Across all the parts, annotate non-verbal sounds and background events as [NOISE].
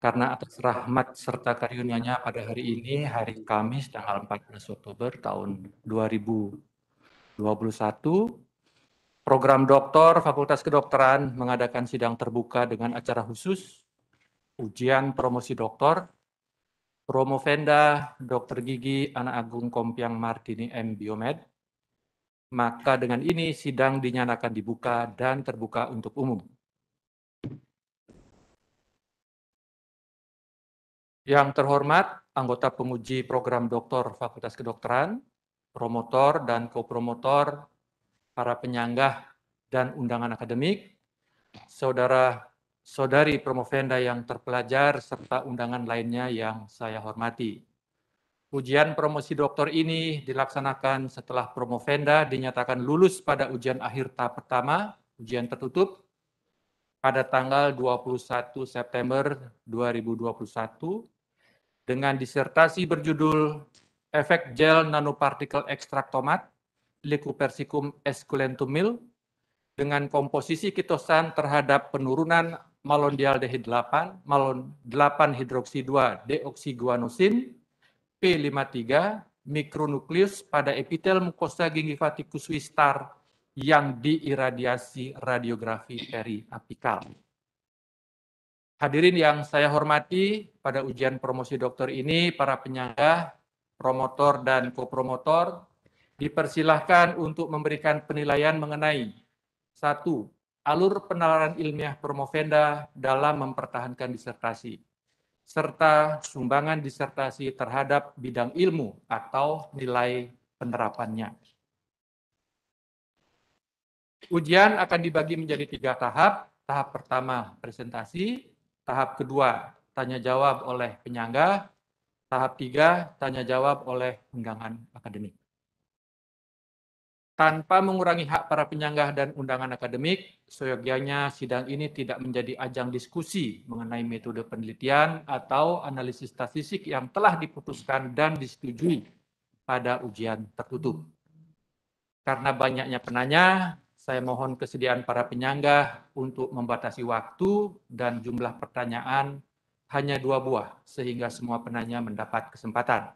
karena atas rahmat serta karunia-Nya pada hari ini, hari Kamis tanggal 14 Oktober tahun 2021, program doktor Fakultas Kedokteran mengadakan sidang terbuka dengan acara khusus ujian promosi doktor venda Dokter Gigi Anak Agung Kompiang Martini M. Biomed. Maka dengan ini sidang dinyatakan dibuka dan terbuka untuk umum. Yang terhormat anggota penguji program doktor Fakultas Kedokteran, promotor dan kopromotor, para penyanggah dan undangan akademik, saudara saudari promovenda yang terpelajar serta undangan lainnya yang saya hormati. Ujian promosi doktor ini dilaksanakan setelah promovenda dinyatakan lulus pada ujian akhir tahap pertama, ujian tertutup, pada tanggal 21 September 2021 dengan disertasi berjudul Efek Gel Nanopartikel Ekstraktomat Lycopersicum esculentum Mill. dengan komposisi kitosan terhadap penurunan malondialdehid 8, malon 8 hidroksi 2 deoksiguanosin P53 mikronukleus pada epitel mukosa gingivaticus wistar yang diiradiasi radiografi apikal. Hadirin yang saya hormati, pada ujian promosi doktor ini para penyangga, promotor dan kopromotor dipersilahkan untuk memberikan penilaian mengenai satu alur penalaran ilmiah promovenda dalam mempertahankan disertasi serta sumbangan disertasi terhadap bidang ilmu atau nilai penerapannya. Ujian akan dibagi menjadi tiga tahap. Tahap pertama presentasi, Tahap kedua, tanya jawab oleh penyangga. Tahap tiga, tanya jawab oleh undangan akademik. Tanpa mengurangi hak para penyangga dan undangan akademik, seyogyanya sidang ini tidak menjadi ajang diskusi mengenai metode penelitian atau analisis statistik yang telah diputuskan dan disetujui pada ujian tertutup. Karena banyaknya penanya, saya mohon kesediaan para penyangga untuk membatasi waktu dan jumlah pertanyaan hanya dua buah, sehingga semua penanya mendapat kesempatan.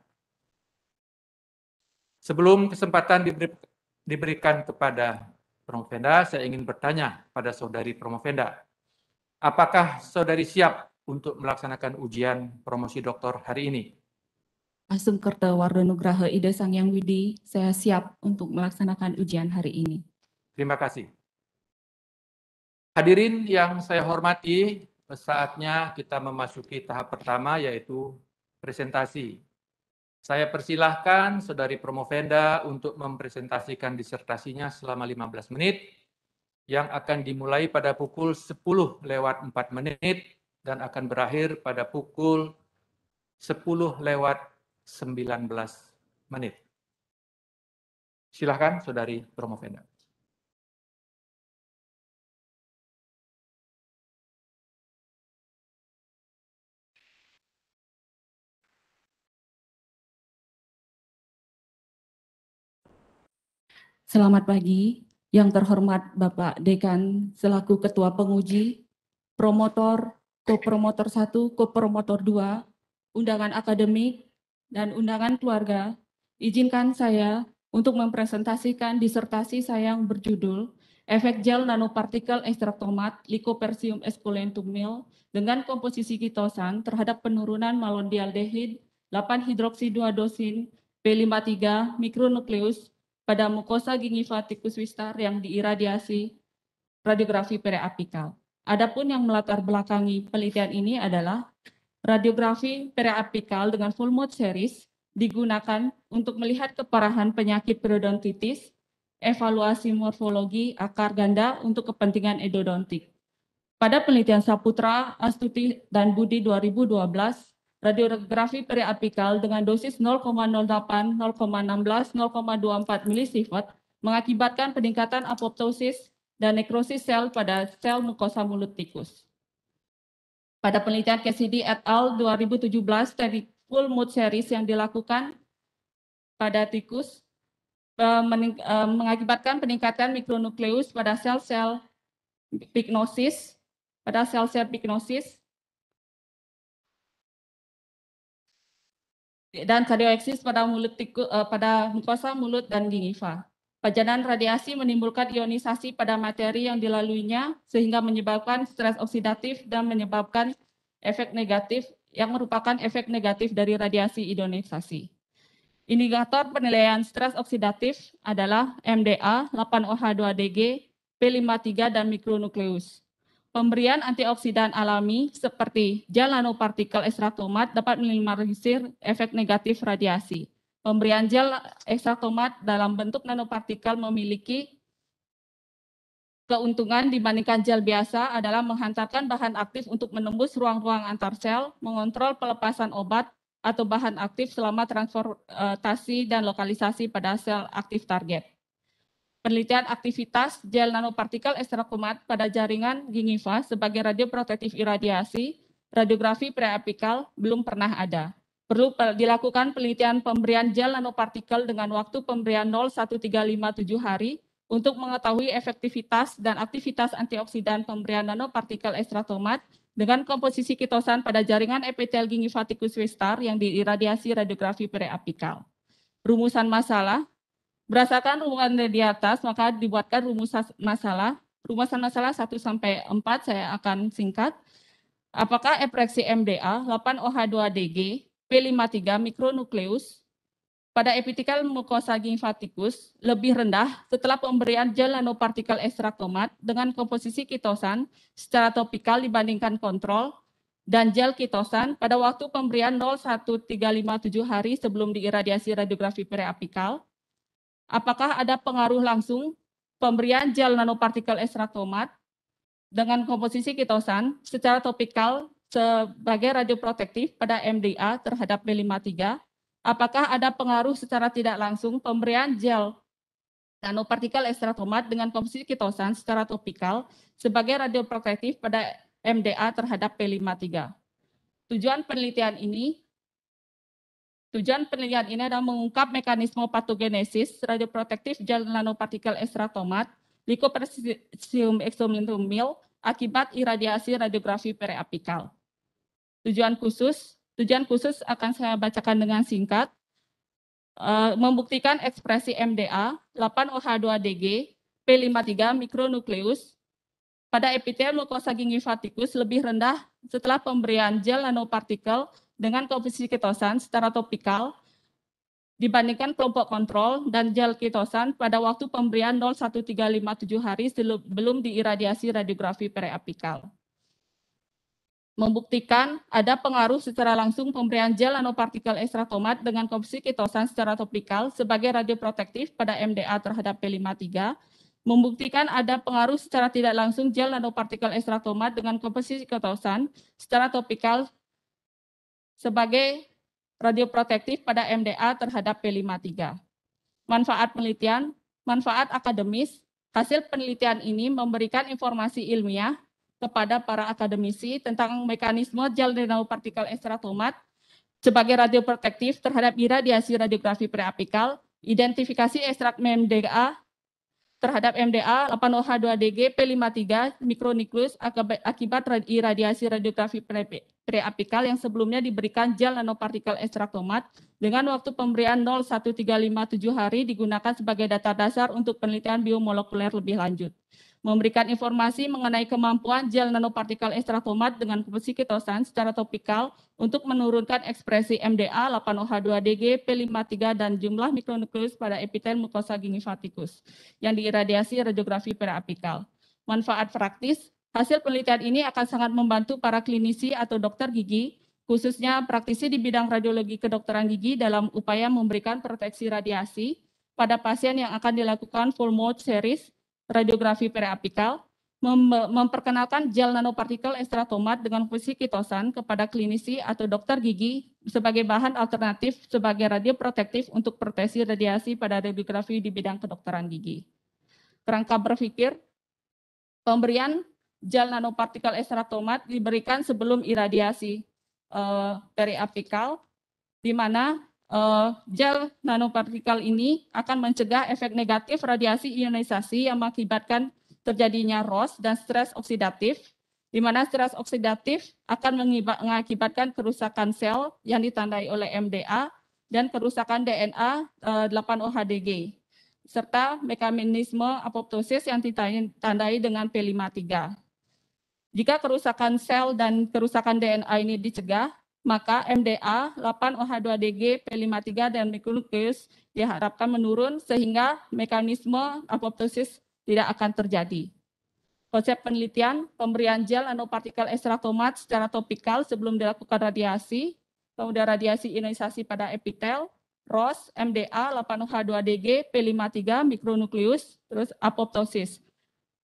Sebelum kesempatan diberi, diberikan kepada Promovenda, saya ingin bertanya pada saudari Promovenda, apakah saudari siap untuk melaksanakan ujian promosi doktor hari ini? Asum Kerta Wardo Nugraha Ida Sang Widi, saya siap untuk melaksanakan ujian hari ini. Terima kasih. Hadirin yang saya hormati, saatnya kita memasuki tahap pertama yaitu presentasi. Saya persilahkan Saudari Promovenda untuk mempresentasikan disertasinya selama 15 menit yang akan dimulai pada pukul 10 lewat 4 menit dan akan berakhir pada pukul 10 lewat 19 menit. Silahkan Saudari Promovenda. Selamat pagi, yang terhormat Bapak Dekan selaku Ketua Penguji, Promotor, Kopromotor 1, Kopromotor 2, Undangan Akademik, dan Undangan Keluarga, izinkan saya untuk mempresentasikan disertasi saya yang berjudul Efek Gel Nanopartikel Ekstraktomat Lycopersium Esculentum Mil dengan komposisi kitosan terhadap penurunan malondialdehid 8 hidroksi 2 dosin P53 mikronukleus pada mukosa gingivatikus wistar yang diiradiasi radiografi periapikal. Adapun yang melatar belakangi penelitian ini adalah radiografi periapikal dengan full mode series digunakan untuk melihat keparahan penyakit periodontitis, evaluasi morfologi akar ganda untuk kepentingan endodontik. Pada penelitian Saputra, Astuti, dan Budi 2012, radiografi periapikal dengan dosis 0,08, 0,16, 0,24 milisievert mengakibatkan peningkatan apoptosis dan nekrosis sel pada sel mukosa mulut tikus. Pada penelitian KCD et al. 2017 dari full mood series yang dilakukan pada tikus e, e, mengakibatkan peningkatan mikronukleus pada sel-sel pignosis, pada sel-sel pignosis dan kardioeksis pada mulut tiku, uh, pada mukosa mulut dan gingiva. Pajanan radiasi menimbulkan ionisasi pada materi yang dilaluinya sehingga menyebabkan stres oksidatif dan menyebabkan efek negatif yang merupakan efek negatif dari radiasi ionisasi. Indikator penilaian stres oksidatif adalah MDA, 8OH2DG, P53, dan mikronukleus. Pemberian antioksidan alami seperti gel nanopartikel tomat dapat minimalisir efek negatif radiasi. Pemberian gel tomat dalam bentuk nanopartikel memiliki keuntungan dibandingkan gel biasa adalah menghantarkan bahan aktif untuk menembus ruang-ruang antar sel, mengontrol pelepasan obat atau bahan aktif selama transportasi dan lokalisasi pada sel aktif target penelitian aktivitas gel nanopartikel ekstrakumat pada jaringan gingiva sebagai radioprotektif iradiasi, radiografi preapikal belum pernah ada. Perlu dilakukan penelitian pemberian gel nanopartikel dengan waktu pemberian 01357 hari untuk mengetahui efektivitas dan aktivitas antioksidan pemberian nanopartikel ekstratomat dengan komposisi kitosan pada jaringan epitel gingiva tikus vestar yang diiradiasi radiografi preapikal. Rumusan masalah, Berdasarkan rumusan di atas, maka dibuatkan rumusan masalah. Rumusan masalah 1 sampai 4 saya akan singkat. Apakah epreksi MDA 8OH2DG P53 mikronukleus pada epitikal mukosa gingfatikus lebih rendah setelah pemberian gel nanopartikel tomat dengan komposisi kitosan secara topikal dibandingkan kontrol dan gel kitosan pada waktu pemberian 01357 hari sebelum diiradiasi radiografi periapikal apakah ada pengaruh langsung pemberian gel nanopartikel tomat dengan komposisi kitosan secara topikal sebagai radioprotektif pada MDA terhadap B53, apakah ada pengaruh secara tidak langsung pemberian gel nanopartikel tomat dengan komposisi kitosan secara topikal sebagai radioprotektif pada MDA terhadap P53. Tujuan penelitian ini Tujuan penelitian ini adalah mengungkap mekanisme patogenesis radioprotektif gel nanopartikel estratomat Lycopresium exomintumil akibat iradiasi radiografi periapikal. Tujuan khusus, tujuan khusus akan saya bacakan dengan singkat. Eh, membuktikan ekspresi MDA 8OH2DG P53 mikronukleus pada epitel mukosa gingivaticus lebih rendah setelah pemberian gel nanopartikel dengan koefisien ketosan secara topikal dibandingkan kelompok kontrol dan gel ketosan pada waktu pemberian 01357 hari sebelum diiradiasi radiografi periapikal. Membuktikan ada pengaruh secara langsung pemberian gel nanopartikel estratomat dengan koefisien ketosan secara topikal sebagai radioprotektif pada MDA terhadap P53 membuktikan ada pengaruh secara tidak langsung gel nanopartikel estratomat dengan komposisi ketosan secara topikal sebagai radioprotektif pada MDA terhadap P53. Manfaat penelitian, manfaat akademis, hasil penelitian ini memberikan informasi ilmiah kepada para akademisi tentang mekanisme gel nanopartikel tomat sebagai radioprotektif terhadap iradiasi radiografi preapikal, identifikasi ekstrak MDA terhadap MDA 8OH2DG P53 mikroniklus akibat iradiasi radiografi preapikal preapikal yang sebelumnya diberikan gel nanopartikel ekstraktomat dengan waktu pemberian 01357 hari digunakan sebagai data dasar untuk penelitian biomolekuler lebih lanjut. Memberikan informasi mengenai kemampuan gel nanopartikel ekstraktomat dengan komposisi ketosan secara topikal untuk menurunkan ekspresi MDA 8OH2DG P53 dan jumlah mikronukleus pada epitel mukosa gingivaticus yang diiradiasi radiografi periapikal manfaat praktis Hasil penelitian ini akan sangat membantu para klinisi atau dokter gigi, khususnya praktisi di bidang radiologi kedokteran gigi dalam upaya memberikan proteksi radiasi pada pasien yang akan dilakukan full mode series radiografi periapikal, memperkenalkan gel nanopartikel estratomat dengan fungsi kitosan kepada klinisi atau dokter gigi sebagai bahan alternatif sebagai radioprotektif untuk proteksi radiasi pada radiografi di bidang kedokteran gigi. Kerangka berpikir, pemberian gel nanopartikel estratomat diberikan sebelum iradiasi uh, eh, periapikal, di mana uh, gel nanopartikel ini akan mencegah efek negatif radiasi ionisasi yang mengakibatkan terjadinya ROS dan stres oksidatif, di mana stres oksidatif akan mengakibatkan kerusakan sel yang ditandai oleh MDA dan kerusakan DNA uh, eh, 8-OHDG serta mekanisme apoptosis yang ditandai dengan P53. Jika kerusakan sel dan kerusakan DNA ini dicegah, maka MDA 8OH2DG P53 dan mikronukleus diharapkan menurun sehingga mekanisme apoptosis tidak akan terjadi. Konsep penelitian pemberian gel nanopartikel estratomat secara topikal sebelum dilakukan radiasi, kemudian radiasi ionisasi pada epitel, ROS, MDA 8OH2DG P53 mikronukleus, terus apoptosis.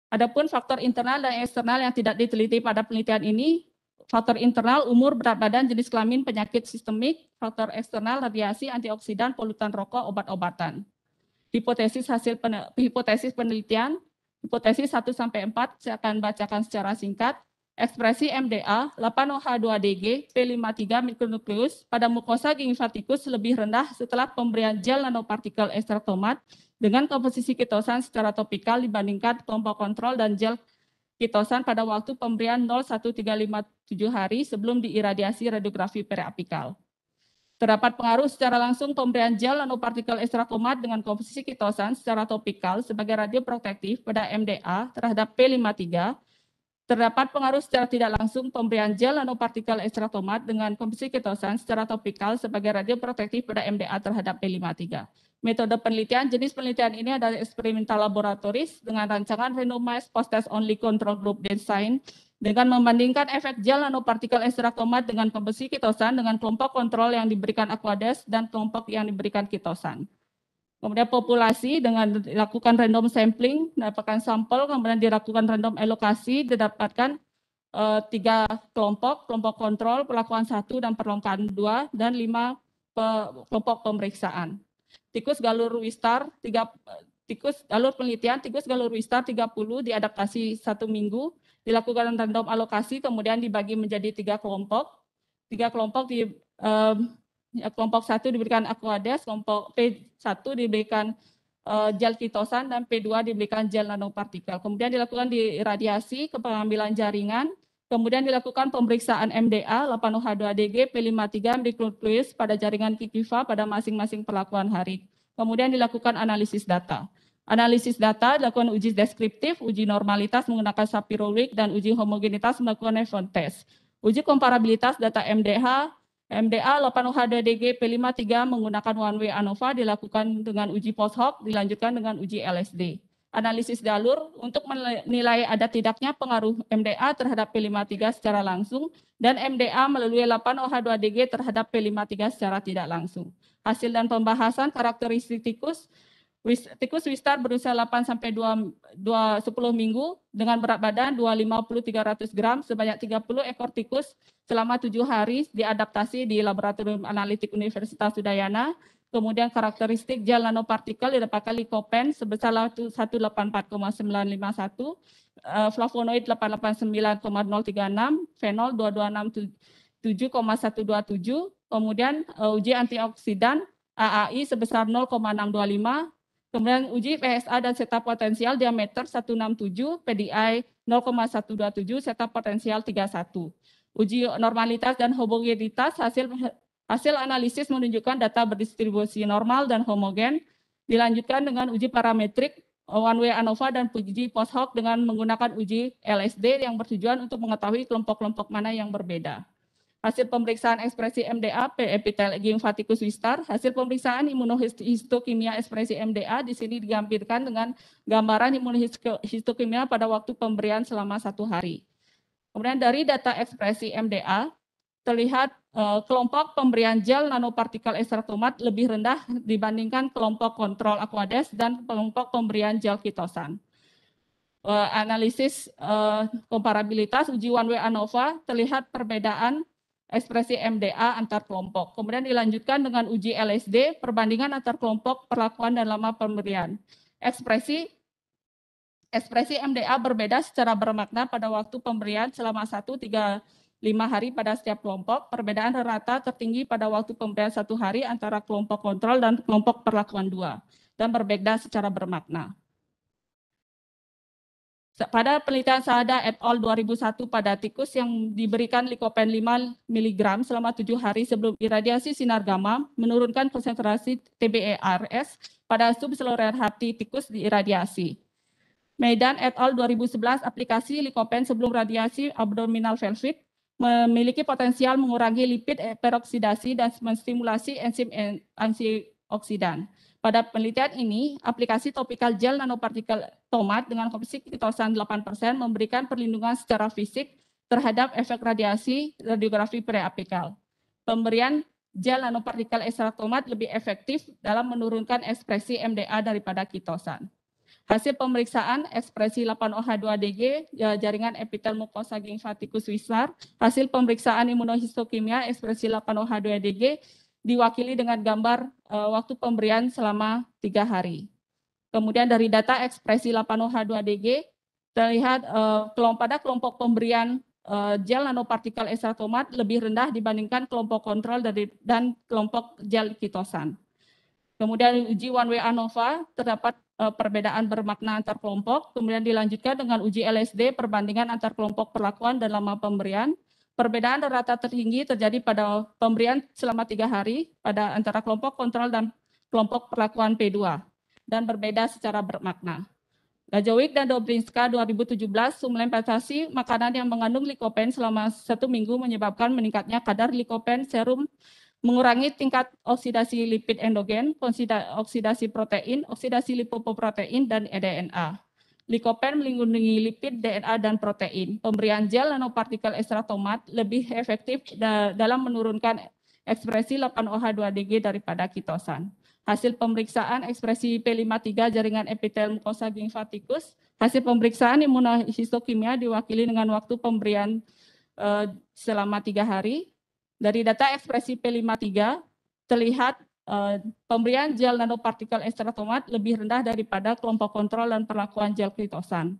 Adapun faktor internal dan eksternal yang tidak diteliti pada penelitian ini, faktor internal umur, berat badan, jenis kelamin, penyakit sistemik, faktor eksternal radiasi, antioksidan, polutan rokok, obat-obatan. Hipotesis hasil pen, hipotesis penelitian, hipotesis 1 sampai 4 saya akan bacakan secara singkat. Ekspresi MDA 8OH2DG P53 mikronukleus pada mukosa gingivatikus lebih rendah setelah pemberian gel nanopartikel tomat dengan komposisi kitosan secara topikal dibandingkan kelompok kontrol dan gel kitosan pada waktu pemberian 01357 hari sebelum diiradiasi radiografi periapikal. Terdapat pengaruh secara langsung pemberian gel nanopartikel ekstrakomat dengan komposisi kitosan secara topikal sebagai radioprotektif pada MDA terhadap P53 Terdapat pengaruh secara tidak langsung pemberian gel nanopartikel ekstrakomat dengan komposisi kitosan secara topikal sebagai radioprotektif pada MDA terhadap P53. Metode penelitian, jenis penelitian ini adalah eksperimental laboratoris dengan rancangan randomized post-test only control group design dengan membandingkan efek gel nanopartikel estraktomat dengan pembesi kitosan dengan kelompok kontrol yang diberikan aquades dan kelompok yang diberikan kitosan. Kemudian populasi dengan dilakukan random sampling, mendapatkan sampel, kemudian dilakukan random elokasi, didapatkan uh, tiga kelompok, kelompok kontrol, perlakuan satu dan perlakuan dua, dan lima pe kelompok pemeriksaan tikus galur wistar tiga tikus galur penelitian tikus galur wistar 30 diadaptasi satu minggu dilakukan random alokasi kemudian dibagi menjadi tiga kelompok tiga kelompok di um, kelompok satu diberikan aquades kelompok P1 diberikan uh, gel kitosan dan P2 diberikan gel nanopartikel kemudian dilakukan di radiasi ke jaringan Kemudian dilakukan pemeriksaan MDA 8OH2ADG P53 mikronukleus pada jaringan Kikiva pada masing-masing perlakuan hari. Kemudian dilakukan analisis data. Analisis data dilakukan uji deskriptif, uji normalitas menggunakan sapirolik dan uji homogenitas melakukan Evon test. Uji komparabilitas data MDH MDA 8UH2DG P53 menggunakan one way ANOVA dilakukan dengan uji post hoc dilanjutkan dengan uji LSD analisis jalur untuk menilai ada tidaknya pengaruh MDA terhadap P53 secara langsung dan MDA melalui 8OH2DG terhadap P53 secara tidak langsung. Hasil dan pembahasan karakteristik tikus tikus wistar berusia 8 sampai 2, 10 minggu dengan berat badan 250 300 gram sebanyak 30 ekor tikus selama 7 hari diadaptasi di Laboratorium Analitik Universitas Udayana Kemudian karakteristik gel nanopartikel didapatkan likopen sebesar 184,951, eh, flavonoid 889,036, fenol 2267,127, eh, kemudian uji antioksidan AAI sebesar 0,625, Kemudian uji PSA dan seta potensial diameter 167, PDI 0,127, seta potensial 31. Uji normalitas dan homogenitas hasil Hasil analisis menunjukkan data berdistribusi normal dan homogen, dilanjutkan dengan uji parametrik one way ANOVA dan uji post hoc dengan menggunakan uji LSD yang bertujuan untuk mengetahui kelompok-kelompok mana yang berbeda. Hasil pemeriksaan ekspresi MDA P. epitel gimfaticus wistar, hasil pemeriksaan imunohistokimia ekspresi MDA di sini digambarkan dengan gambaran imunohistokimia pada waktu pemberian selama satu hari. Kemudian dari data ekspresi MDA, terlihat Eh, kelompok pemberian gel nanopartikel estratumat lebih rendah dibandingkan kelompok kontrol aquades dan kelompok pemberian gel kitosan. Eh, analisis eh, komparabilitas uji one way ANOVA terlihat perbedaan ekspresi MDA antar kelompok. Kemudian dilanjutkan dengan uji LSD perbandingan antar kelompok perlakuan dan lama pemberian. Ekspresi ekspresi MDA berbeda secara bermakna pada waktu pemberian selama 1 3 lima hari pada setiap kelompok, perbedaan rata tertinggi pada waktu pemberian satu hari antara kelompok kontrol dan kelompok perlakuan dua, dan berbeda secara bermakna. Pada penelitian Saada et al. 2001 pada tikus yang diberikan likopen 5 mg selama tujuh hari sebelum iradiasi sinar gamma menurunkan konsentrasi TBERS pada subseluler hati tikus di iradiasi. Medan et al. 2011 aplikasi likopen sebelum radiasi abdominal velvet memiliki potensial mengurangi lipid peroksidasi dan menstimulasi enzim antioksidan. Pada penelitian ini, aplikasi topikal gel nanopartikel tomat dengan komposisi kitosan 8% memberikan perlindungan secara fisik terhadap efek radiasi radiografi preapikal. Pemberian gel nanopartikel ekstrak tomat lebih efektif dalam menurunkan ekspresi MDA daripada kitosan. Hasil pemeriksaan ekspresi 8OH2DG ya, jaringan epitel mukosa gingivatikus wisar. Hasil pemeriksaan imunohistokimia ekspresi 8OH2DG diwakili dengan gambar uh, waktu pemberian selama tiga hari. Kemudian dari data ekspresi 8OH2DG terlihat uh, eh, kelompok pada kelompok pemberian uh, gel nanopartikel esatomat lebih rendah dibandingkan kelompok kontrol dari, dan kelompok gel kitosan. Kemudian uji one way ANOVA terdapat eh, perbedaan bermakna antar kelompok, kemudian dilanjutkan dengan uji LSD perbandingan antar kelompok perlakuan dan lama pemberian. Perbedaan rata tertinggi terjadi pada pemberian selama tiga hari pada antara kelompok kontrol dan kelompok perlakuan P2 dan berbeda secara bermakna. Gajowik dan Dobrinska 2017 sumplementasi makanan yang mengandung likopen selama satu minggu menyebabkan meningkatnya kadar likopen serum mengurangi tingkat oksidasi lipid endogen, oksidasi protein, oksidasi lipoprotein, dan e DNA. Likopen melindungi lipid, DNA, dan protein. Pemberian gel nanopartikel estratomat lebih efektif dalam menurunkan ekspresi 8OH2DG daripada kitosan. Hasil pemeriksaan ekspresi P53 jaringan epitel mukosa gingfatikus, hasil pemeriksaan imunohistokimia diwakili dengan waktu pemberian eh, selama tiga hari, dari data ekspresi P53 terlihat eh, pemberian gel nanopartikel tomat lebih rendah daripada kelompok kontrol dan perlakuan gel kritosan.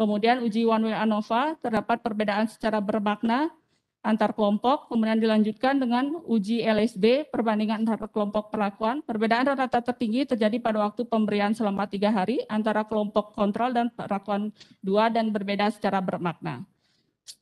Kemudian uji one way ANOVA terdapat perbedaan secara bermakna antar kelompok, kemudian dilanjutkan dengan uji LSB, perbandingan antar kelompok perlakuan. Perbedaan rata tertinggi terjadi pada waktu pemberian selama tiga hari antara kelompok kontrol dan perlakuan dua dan berbeda secara bermakna.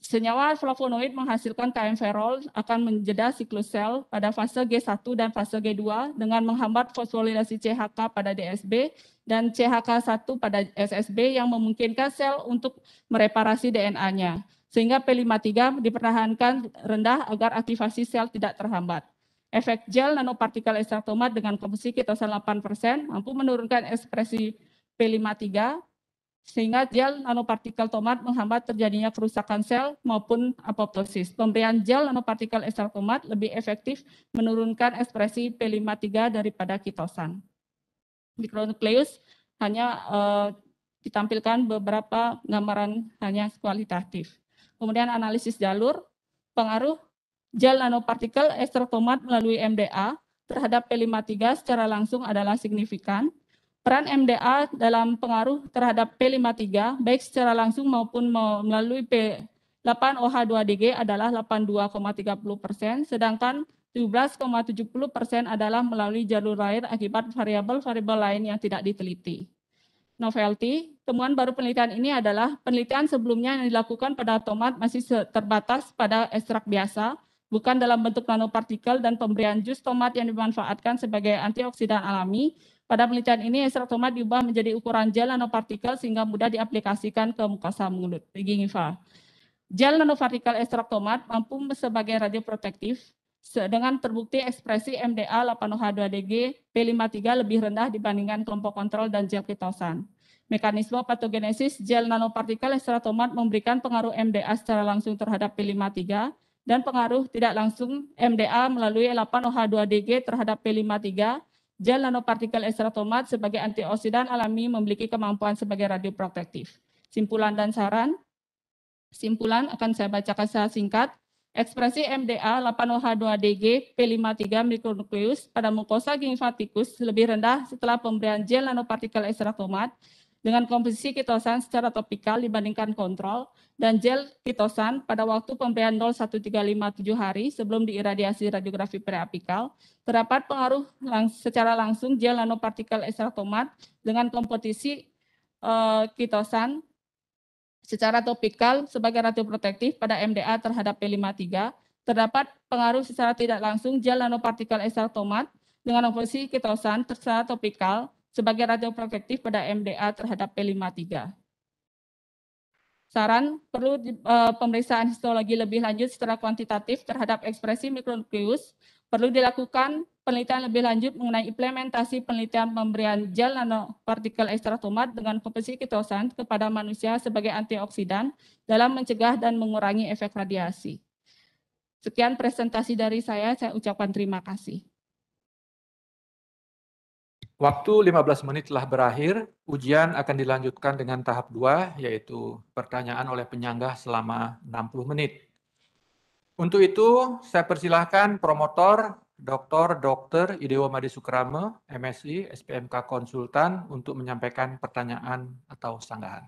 Senyawa flavonoid menghasilkan ferol akan menjeda siklus sel pada fase G1 dan fase G2 dengan menghambat fosfolilasi CHK pada DSB dan CHK1 pada SSB yang memungkinkan sel untuk mereparasi DNA-nya. Sehingga P53 dipertahankan rendah agar aktivasi sel tidak terhambat. Efek gel nanopartikel tomat dengan komposisi kitosan 8% mampu menurunkan ekspresi P53 sehingga gel nanopartikel tomat menghambat terjadinya kerusakan sel maupun apoptosis. Pemberian gel nanopartikel esal tomat lebih efektif menurunkan ekspresi P53 daripada kitosan. Mikronukleus hanya eh, ditampilkan beberapa gambaran hanya kualitatif. Kemudian analisis jalur, pengaruh gel nanopartikel esal tomat melalui MDA terhadap P53 secara langsung adalah signifikan Peran MDA dalam pengaruh terhadap P53 baik secara langsung maupun melalui P8OH2DG adalah 82,30 persen, sedangkan 17,70 persen adalah melalui jalur air akibat variabel-variabel lain yang tidak diteliti. Novelty, temuan baru penelitian ini adalah penelitian sebelumnya yang dilakukan pada tomat masih terbatas pada ekstrak biasa, bukan dalam bentuk nanopartikel dan pemberian jus tomat yang dimanfaatkan sebagai antioksidan alami, pada penelitian ini, ekstraktomat diubah menjadi ukuran gel nanopartikel sehingga mudah diaplikasikan ke mukosa mulut. Gingiva. Gel nanopartikel estraktomat mampu sebagai radioprotektif dengan terbukti ekspresi MDA 8OH2DG P53 lebih rendah dibandingkan kelompok kontrol dan gel ketosan. Mekanisme patogenesis gel nanopartikel ekstraktomat memberikan pengaruh MDA secara langsung terhadap P53 dan pengaruh tidak langsung MDA melalui 8OH2DG terhadap P53 Gel nanopartikel estratomat sebagai antioksidan alami memiliki kemampuan sebagai radioprotektif. Simpulan dan saran. Simpulan akan saya bacakan secara singkat. Ekspresi MDA 8OH2DG P53 mikronukleus pada mukosa gingivatikus lebih rendah setelah pemberian gel nanopartikel estratomat dengan komposisi kitosan secara topikal dibandingkan kontrol dan gel kitosan pada waktu pemberian 01357 hari sebelum diiradiasi radiografi periapikal terdapat pengaruh lang secara langsung gel nanopartikel tomat dengan komposisi uh, eh, kitosan secara topikal sebagai protektif pada MDA terhadap P53 terdapat pengaruh secara tidak langsung gel nanopartikel tomat dengan komposisi kitosan secara topikal sebagai radio protektif pada MDA terhadap P53. Saran perlu di, eh, pemeriksaan histologi lebih lanjut secara kuantitatif terhadap ekspresi mikronukleus. Perlu dilakukan penelitian lebih lanjut mengenai implementasi penelitian pemberian gel nanopartikel tomat dengan komposisi ketosan kepada manusia sebagai antioksidan dalam mencegah dan mengurangi efek radiasi. Sekian presentasi dari saya, saya ucapkan terima kasih. Waktu 15 menit telah berakhir, ujian akan dilanjutkan dengan tahap 2, yaitu pertanyaan oleh penyanggah selama 60 menit. Untuk itu, saya persilahkan promotor Dr. Dr. Ideo Made Sukrame, MSI, SPMK Konsultan, untuk menyampaikan pertanyaan atau sanggahan.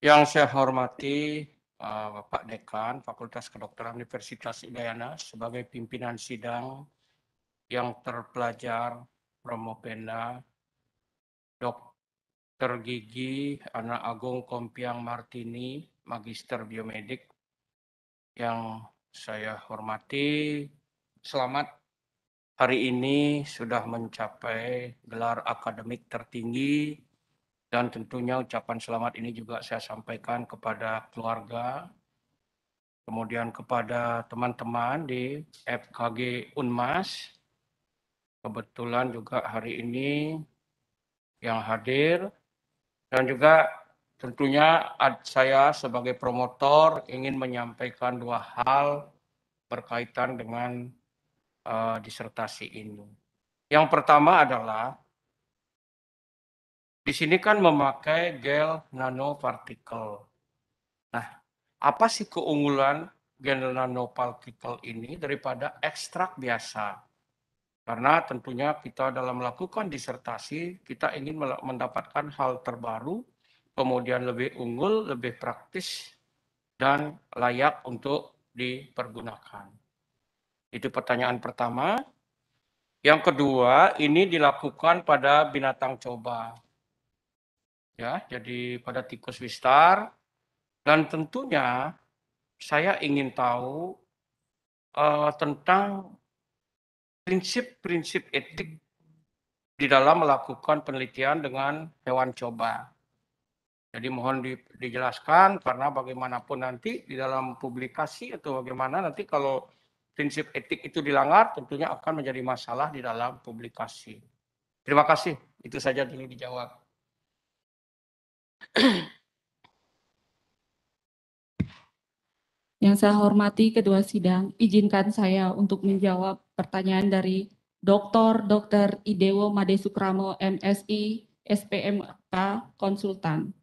Yang saya hormati eh, Bapak Dekan Fakultas Kedokteran Universitas Udayana sebagai pimpinan sidang yang terpelajar Romo Penda, Dokter Gigi anak Agung Kompiang Martini, Magister Biomedik yang saya hormati. Selamat hari ini sudah mencapai gelar akademik tertinggi dan tentunya ucapan selamat ini juga saya sampaikan kepada keluarga, kemudian kepada teman-teman di FKG Unmas, Kebetulan juga hari ini yang hadir dan juga tentunya saya sebagai promotor ingin menyampaikan dua hal berkaitan dengan uh, disertasi ini. Yang pertama adalah di sini kan memakai gel nanopartikel. Nah, apa sih keunggulan gel nanopartikel ini daripada ekstrak biasa? Karena tentunya kita dalam melakukan disertasi, kita ingin mendapatkan hal terbaru, kemudian lebih unggul, lebih praktis, dan layak untuk dipergunakan. Itu pertanyaan pertama. Yang kedua, ini dilakukan pada binatang coba. Ya, jadi pada tikus wistar dan tentunya saya ingin tahu uh, tentang prinsip-prinsip etik di dalam melakukan penelitian dengan hewan coba. Jadi mohon di, dijelaskan karena bagaimanapun nanti di dalam publikasi atau bagaimana nanti kalau prinsip etik itu dilanggar tentunya akan menjadi masalah di dalam publikasi. Terima kasih. Itu saja dulu dijawab. Yang saya hormati kedua sidang, izinkan saya untuk menjawab pertanyaan dari Dr. Dr. Idewo Made Sukramo, MSI, SPMK, konsultan.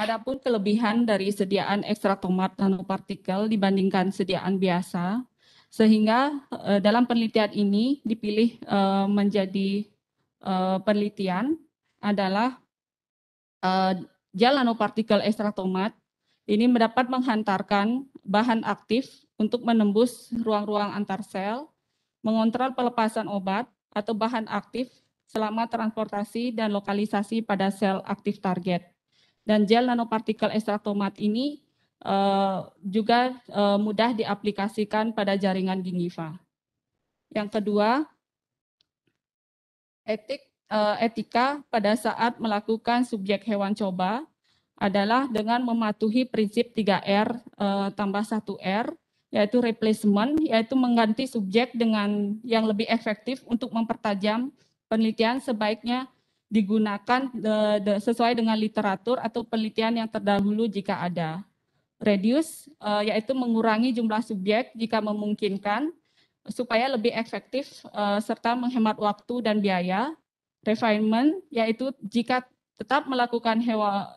Adapun kelebihan dari sediaan ekstrak tomat nanopartikel dibandingkan sediaan biasa, sehingga eh, dalam penelitian ini dipilih eh, menjadi eh, penelitian adalah gel nanopartikel ekstrak tomat ini mendapat menghantarkan bahan aktif untuk menembus ruang-ruang antar sel, mengontrol pelepasan obat atau bahan aktif selama transportasi dan lokalisasi pada sel aktif target. Dan gel nanopartikel estraktomat ini uh, juga uh, mudah diaplikasikan pada jaringan gingiva. Yang kedua, etik uh, etika pada saat melakukan subjek hewan coba adalah dengan mematuhi prinsip 3R uh, tambah 1R yaitu replacement, yaitu mengganti subjek dengan yang lebih efektif untuk mempertajam penelitian sebaiknya digunakan eh, sesuai dengan literatur atau penelitian yang terdahulu jika ada. Reduce, eh, yaitu mengurangi jumlah subjek jika memungkinkan, supaya lebih efektif eh, serta menghemat waktu dan biaya. Refinement, yaitu jika tetap melakukan hewa,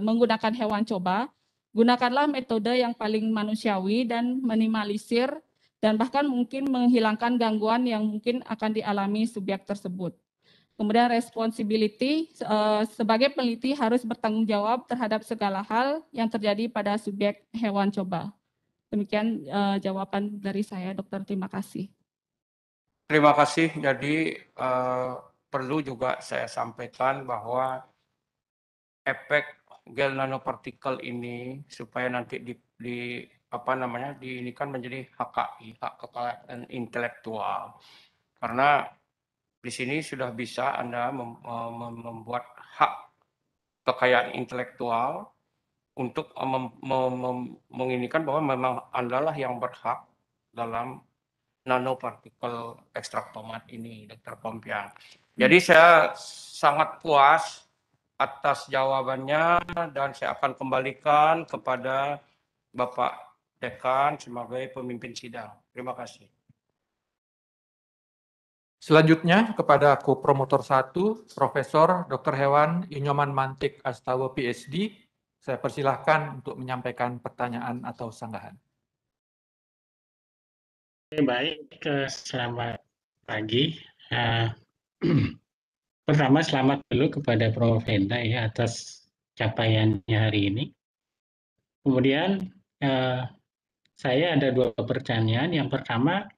menggunakan hewan coba, Gunakanlah metode yang paling manusiawi dan minimalisir dan bahkan mungkin menghilangkan gangguan yang mungkin akan dialami subjek tersebut. Kemudian responsibility eh, sebagai peneliti harus bertanggung jawab terhadap segala hal yang terjadi pada subjek hewan coba. Demikian eh, jawaban dari saya, dokter. Terima kasih. Terima kasih. Jadi eh, perlu juga saya sampaikan bahwa efek gel nanopartikel ini supaya nanti di, di apa namanya di ini kan menjadi HKI hak kekayaan intelektual karena di sini sudah bisa anda mem, mem, membuat hak kekayaan intelektual untuk mem, mem, mem, menginginkan bahwa memang anda lah yang berhak dalam nanopartikel ekstrak tomat ini, Dr. Pompiang. Jadi hmm. saya sangat puas atas jawabannya dan saya akan kembalikan kepada Bapak Dekan sebagai pemimpin sidang. Terima kasih. Selanjutnya kepada aku promotor 1, Profesor Dr. Hewan Inyoman Mantik Astawa PSD, saya persilahkan untuk menyampaikan pertanyaan atau sanggahan. Baik, eh, selamat pagi. Uh, [CLEARS THROAT] Pertama selamat dulu kepada Prof. Henda ya atas capaiannya hari ini. Kemudian eh, saya ada dua pertanyaan. Yang pertama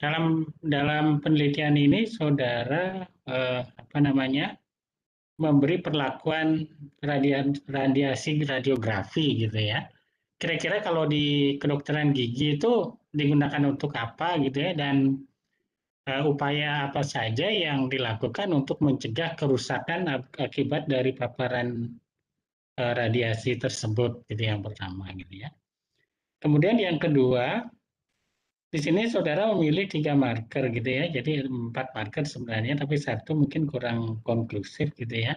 dalam dalam penelitian ini saudara eh, apa namanya memberi perlakuan radiasi radiografi gitu ya. Kira-kira kalau di kedokteran gigi itu digunakan untuk apa gitu ya dan uh, upaya apa saja yang dilakukan untuk mencegah kerusakan akibat dari paparan uh, radiasi tersebut Itu yang pertama gitu ya. Kemudian yang kedua di sini saudara memilih tiga marker gitu ya, jadi empat marker sebenarnya, tapi satu mungkin kurang konklusif gitu ya.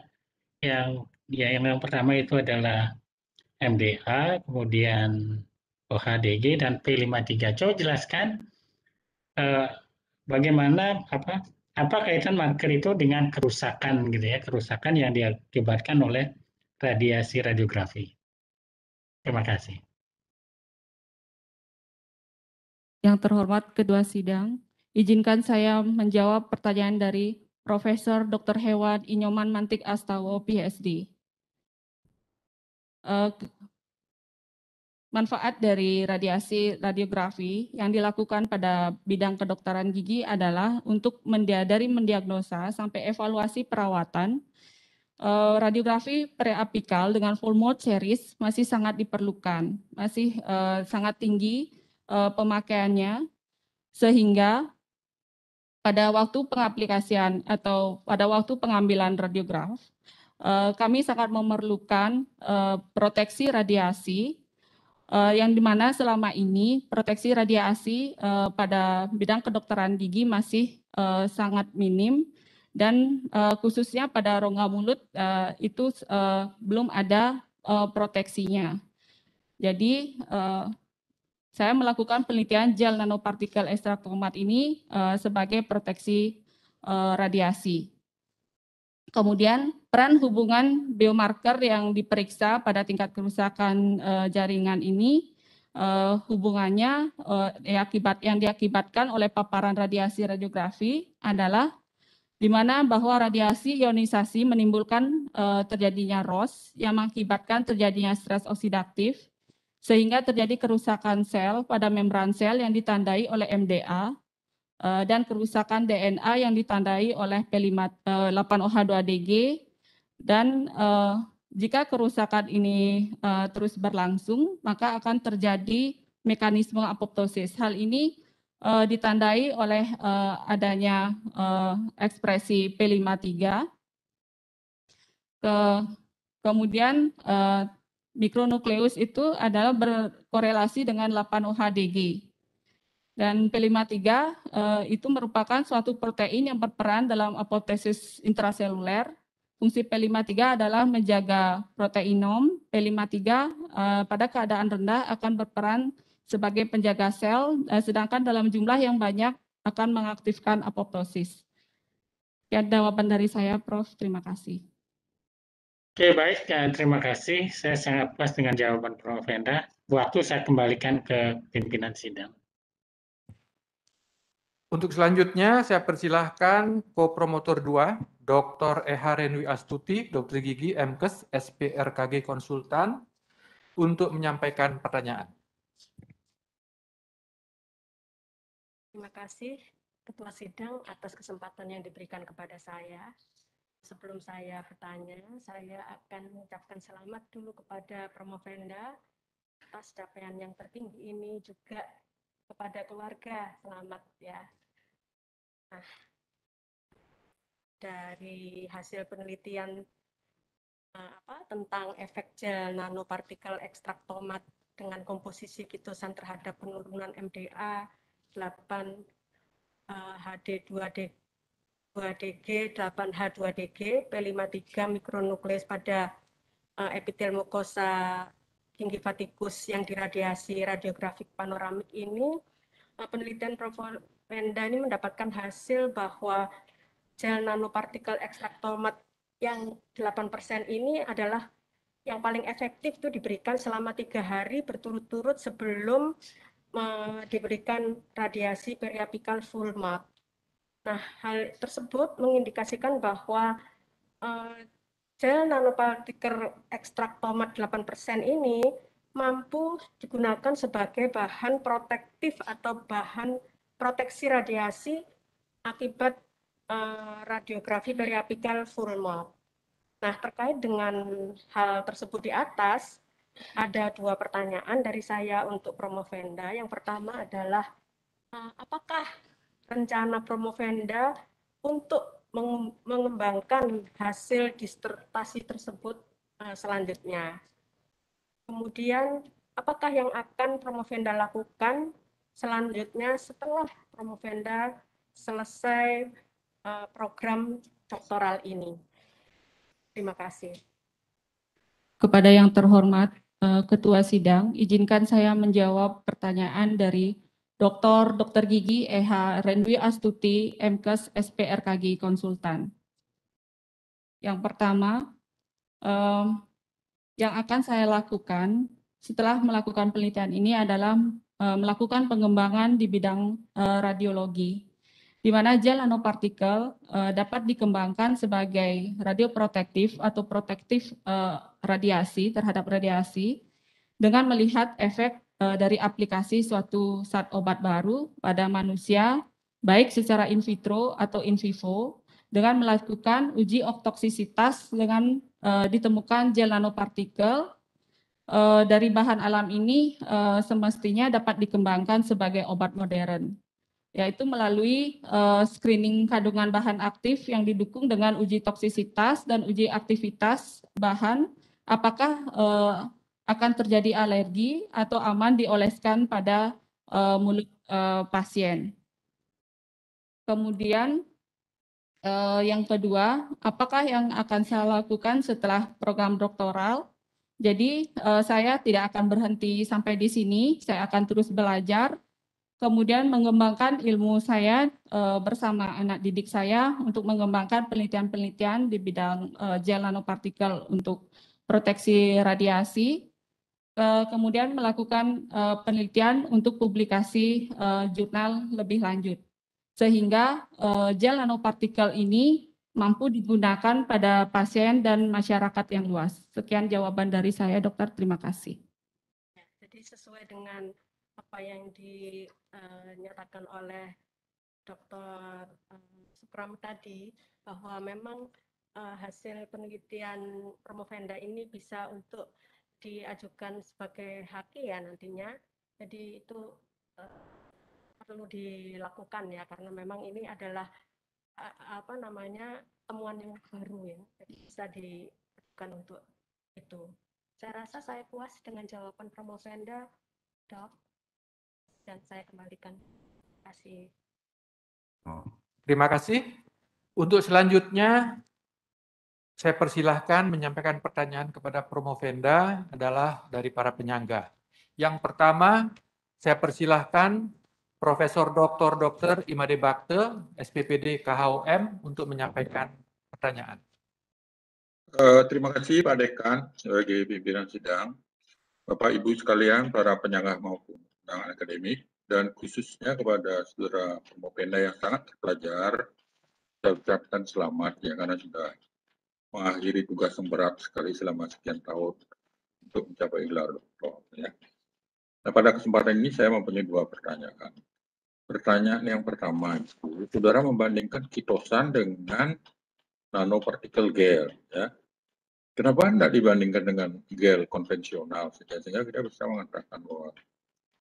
Yang ya yang, yang pertama itu adalah MDA, kemudian OHDG dan P53. Coba jelaskan eh, bagaimana apa apa kaitan marker itu dengan kerusakan gitu ya, kerusakan yang diakibatkan oleh radiasi radiografi. Terima kasih. Yang terhormat kedua sidang, izinkan saya menjawab pertanyaan dari Profesor Dr. Hewan Inyoman Mantik Astawo, PhD. Eh, Manfaat dari radiasi radiografi yang dilakukan pada bidang kedokteran gigi adalah untuk mendia dari mendiagnosa sampai evaluasi perawatan, eh, radiografi preapikal dengan full mode series masih sangat diperlukan, masih eh, sangat tinggi eh, pemakaiannya, sehingga pada waktu pengaplikasian atau pada waktu pengambilan radiograf, kami sangat memerlukan proteksi radiasi Eh, yang dimana selama ini proteksi radiasi eh, pada bidang kedokteran gigi masih eh, sangat minim dan khususnya pada rongga mulut itu belum ada proteksinya. Jadi saya melakukan penelitian gel nanopartikel ekstrak tomat ini sebagai proteksi radiasi kemudian peran hubungan biomarker yang diperiksa pada tingkat kerusakan uh, jaringan ini uh, hubungannya uh, eh, akibat yang diakibatkan oleh paparan radiasi radiografi adalah di mana bahwa radiasi ionisasi menimbulkan uh, terjadinya ROS yang mengakibatkan terjadinya stres oksidatif sehingga terjadi kerusakan sel pada membran sel yang ditandai oleh MDA Eh, dan kerusakan DNA yang ditandai oleh p 8 oh 2 dg dan eh, jika kerusakan ini eh, terus berlangsung maka akan terjadi mekanisme apoptosis. Hal ini ditandai oleh adanya ekspresi P53. kemudian mikronukleus itu adalah berkorelasi dengan 8OHDG. Dan P53 eh, itu merupakan suatu protein yang berperan dalam apoptosis intraseluler. Fungsi P53 adalah menjaga proteinom. P53 eh, pada keadaan rendah akan berperan sebagai penjaga sel, eh, sedangkan dalam jumlah yang banyak akan mengaktifkan apoptosis. Ya, jawaban dari saya, Prof. Terima kasih. Oke, baik. Terima kasih. Saya sangat puas dengan jawaban Prof. Enda. Waktu saya kembalikan ke pimpinan sidang. Untuk selanjutnya saya persilahkan kopromotor 2, Dr. Eha Renwi Astuti, dokter gigi MKes, SPRKG Konsultan, untuk menyampaikan pertanyaan. Terima kasih Ketua Sidang atas kesempatan yang diberikan kepada saya. Sebelum saya bertanya, saya akan mengucapkan selamat dulu kepada Promovenda atas capaian yang tertinggi ini juga kepada keluarga selamat ya. Nah, dari hasil penelitian eh, apa, tentang efek gel nanopartikel ekstrak tomat dengan komposisi kitosan terhadap penurunan MDA 8 uh, HD2D 2DG, 8H2DG, P53 mikronukleus pada uh, eh, epitel mukosa hemifatikus yang diradiasi radiografik panoramik ini eh, penelitian Prof. Wenda ini mendapatkan hasil bahwa gel nanopartikel ekstraktomat yang 8% ini adalah yang paling efektif itu diberikan selama tiga hari berturut-turut sebelum eh, diberikan radiasi periapikal full mark. Nah, hal tersebut mengindikasikan bahwa eh, Gel nanopartikel ekstrak tomat 8% ini mampu digunakan sebagai bahan protektif atau bahan proteksi radiasi akibat uh, radiografi apikal full Nah, terkait dengan hal tersebut di atas, ada dua pertanyaan dari saya untuk Promovenda. Yang pertama adalah, eh, apakah rencana Promovenda untuk mengembangkan hasil disertasi tersebut eh, selanjutnya. Kemudian, apakah yang akan Promovenda lakukan selanjutnya setelah Promovenda selesai eh, program doktoral ini? Terima kasih. Kepada yang terhormat eh, Ketua Sidang, izinkan saya menjawab pertanyaan dari Dr. Dr. Gigi EH Rendwi Astuti, MKes SPRKG Konsultan. Yang pertama, um, yang akan saya lakukan setelah melakukan penelitian ini adalah uh, melakukan pengembangan di bidang uh, radiologi, di mana gel nanopartikel uh, dapat dikembangkan sebagai radioprotektif atau protektif uh, radiasi terhadap radiasi dengan melihat efek Eh, dari aplikasi suatu zat obat baru pada manusia, baik secara in vitro atau in vivo, dengan melakukan uji oktoksisitas dengan uh, ditemukan gel nanopartikel. Uh, dari bahan alam ini uh, semestinya dapat dikembangkan sebagai obat modern, yaitu melalui uh, screening kandungan bahan aktif yang didukung dengan uji toksisitas dan uji aktivitas bahan, apakah uh, akan terjadi alergi atau aman dioleskan pada uh, mulut uh, pasien. Kemudian uh, yang kedua, apakah yang akan saya lakukan setelah program doktoral? Jadi uh, saya tidak akan berhenti sampai di sini, saya akan terus belajar, kemudian mengembangkan ilmu saya uh, bersama anak didik saya untuk mengembangkan penelitian-penelitian di bidang uh, nanopartikel untuk proteksi radiasi. Eh, kemudian melakukan eh, penelitian untuk publikasi eh, jurnal lebih lanjut. Sehingga gel nanopartikel ini mampu digunakan pada pasien dan masyarakat yang luas. Sekian jawaban dari saya, dokter. Terima kasih. Ya, jadi sesuai dengan apa yang dinyatakan oleh dokter Supram tadi, bahwa memang hasil penelitian Promovenda ini bisa untuk diajukan sebagai haki ya nantinya. Jadi itu uh, perlu dilakukan ya karena memang ini adalah uh, apa namanya temuan yang baru ya. Jadi bisa diajukan untuk itu. Saya rasa saya puas dengan jawaban Promosenda, Dok. Dan saya kembalikan. Terima kasih. Oh. Terima kasih. Untuk selanjutnya saya persilahkan menyampaikan pertanyaan kepada promovenda adalah dari para penyangga. Yang pertama, saya persilahkan Profesor Dr. Dr. Imade Bakte, SPPD KHOM, untuk menyampaikan pertanyaan. Uh, terima kasih Pak Dekan sebagai pimpinan sidang. Bapak Ibu sekalian, para penyangga maupun undangan akademik, dan khususnya kepada saudara Pemopenda yang sangat terpelajar, saya ucapkan selamat ya karena sudah mengakhiri tugas yang berat sekali selama sekian tahun untuk mencapai gelar doktor. Ya. Nah, pada kesempatan ini saya mempunyai dua pertanyaan. Pertanyaan yang pertama itu, saudara membandingkan kitosan dengan nanopartikel gel. Ya. Kenapa tidak dibandingkan dengan gel konvensional? Sehingga kita bisa mengatakan bahwa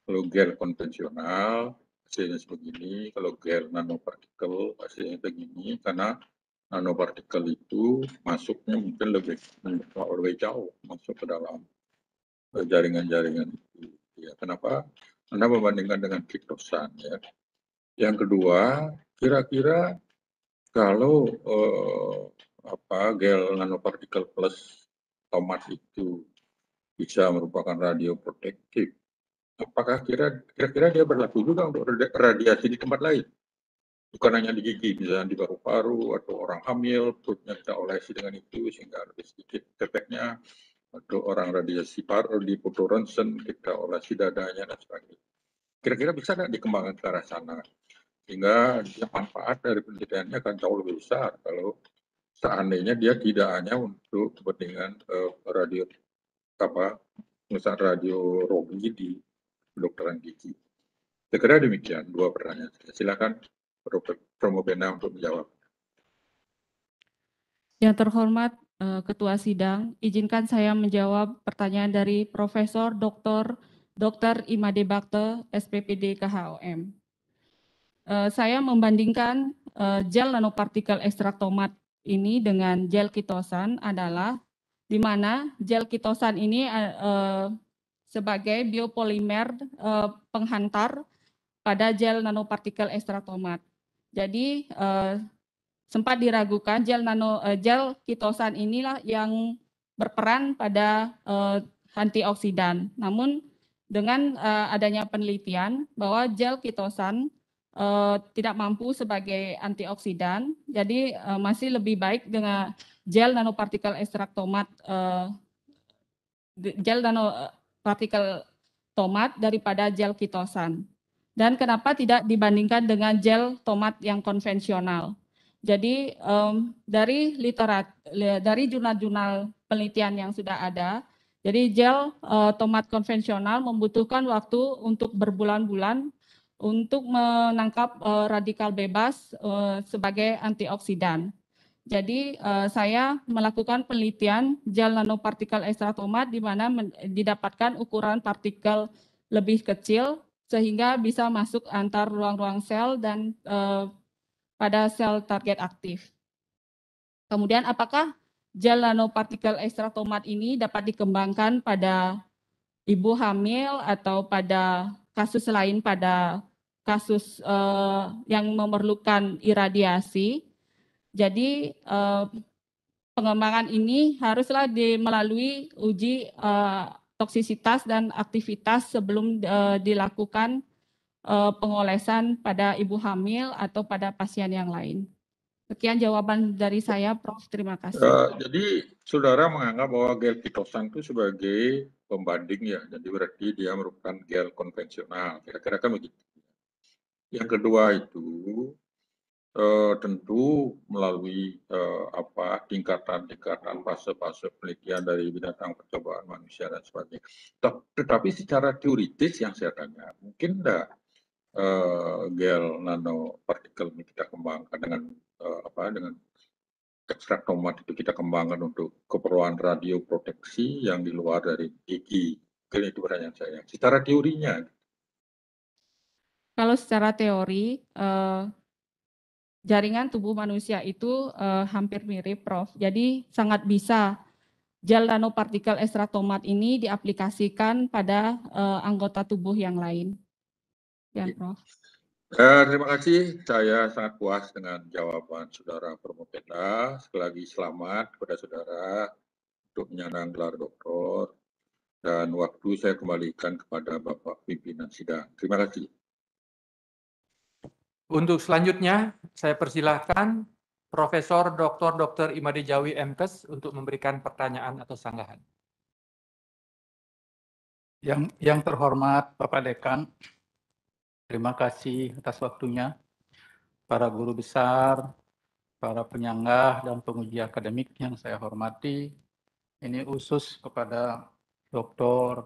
kalau gel konvensional hasilnya seperti ini, kalau gel nanopartikel hasilnya begini, karena nanopartikel itu masuknya mungkin lebih lebih jauh masuk ke dalam e, jaringan-jaringan itu. Ya, kenapa? Anda membandingkan dengan kitosan ya. Yang kedua, kira-kira kalau eh, apa gel nanopartikel plus tomat itu bisa merupakan radio radioprotektif, apakah kira-kira dia berlaku juga untuk radiasi di tempat lain? bukan hanya di gigi, misalnya di paru-paru atau orang hamil, perutnya kita olesi dengan itu sehingga lebih sedikit efeknya. Atau orang radiasi paru di ronsen, kita olesi dadanya dan sebagainya. Kira-kira bisa tidak dikembangkan ke arah sana? Sehingga dia manfaat dari penelitiannya akan jauh lebih besar kalau seandainya dia tidak hanya untuk kepentingan uh, radio apa radio radiologi di dokteran gigi. kira demikian dua pertanyaan. Silakan Romo Bena untuk menjawab. Yang terhormat eh, Ketua Sidang, izinkan saya menjawab pertanyaan dari Profesor Dr. Dr. Imade Bakte, SPPD KHOM. Eh, saya membandingkan eh, gel nanopartikel ekstraktomat ini dengan gel kitosan adalah di mana gel kitosan ini sebagai biopolimer penghantar pada gel nanopartikel ekstraktomat. Jadi uh, sempat diragukan gel nano uh, gel kitosan inilah yang berperan pada uh, antioksidan. Namun dengan uh, adanya penelitian bahwa gel kitosan uh, tidak mampu sebagai antioksidan, jadi uh, masih lebih baik dengan gel nanopartikel tomat uh, gel nanopartikel tomat daripada gel kitosan. Dan kenapa tidak dibandingkan dengan gel tomat yang konvensional? Jadi um, dari literat dari jurnal-jurnal penelitian yang sudah ada, jadi gel uh, tomat konvensional membutuhkan waktu untuk berbulan-bulan untuk menangkap uh, radikal bebas uh, sebagai antioksidan. Jadi uh, saya melakukan penelitian gel nanopartikel tomat di mana didapatkan ukuran partikel lebih kecil sehingga bisa masuk antar ruang-ruang sel dan uh, pada sel target aktif. Kemudian apakah gel nanopartikel ekstraktomat ini dapat dikembangkan pada ibu hamil atau pada kasus lain pada kasus uh, yang memerlukan iradiasi. Jadi uh, pengembangan ini haruslah melalui uji uh, toksisitas dan aktivitas sebelum uh, dilakukan uh, pengolesan pada ibu hamil atau pada pasien yang lain. Sekian jawaban dari saya, Prof. Terima kasih. Uh, jadi, saudara menganggap bahwa gel kitosan itu sebagai pembanding ya, jadi berarti dia merupakan gel konvensional. Kira-kira kan begitu. Yang kedua itu eh, tentu melalui eh, apa tingkatan-tingkatan fase-fase penelitian dari binatang percobaan manusia dan sebagainya. Tetapi secara teoritis yang saya tanya, mungkin enggak eh, gel nanopartikel ini kita kembangkan dengan eh, apa dengan ekstrak tomat itu kita kembangkan untuk keperluan radio proteksi yang di luar dari gigi. Mungkin itu pertanyaan saya. Secara teorinya. Kalau secara teori, uh jaringan tubuh manusia itu uh, hampir mirip Prof. Jadi sangat bisa gel nanopartikel estratomat ini diaplikasikan pada uh, anggota tubuh yang lain. Ya, iya. Prof. Eh, terima kasih, saya sangat puas dengan jawaban saudara Permopenda. Sekali lagi selamat kepada saudara untuk menyandang gelar doktor. Dan waktu saya kembalikan kepada Bapak pimpinan sidang. Terima kasih. Untuk selanjutnya, saya persilahkan Profesor Dr. Dr. Imadi Jawi MKes untuk memberikan pertanyaan atau sanggahan. Yang, yang terhormat Bapak Dekan, terima kasih atas waktunya. Para guru besar, para penyanggah dan penguji akademik yang saya hormati, ini khusus kepada Dr.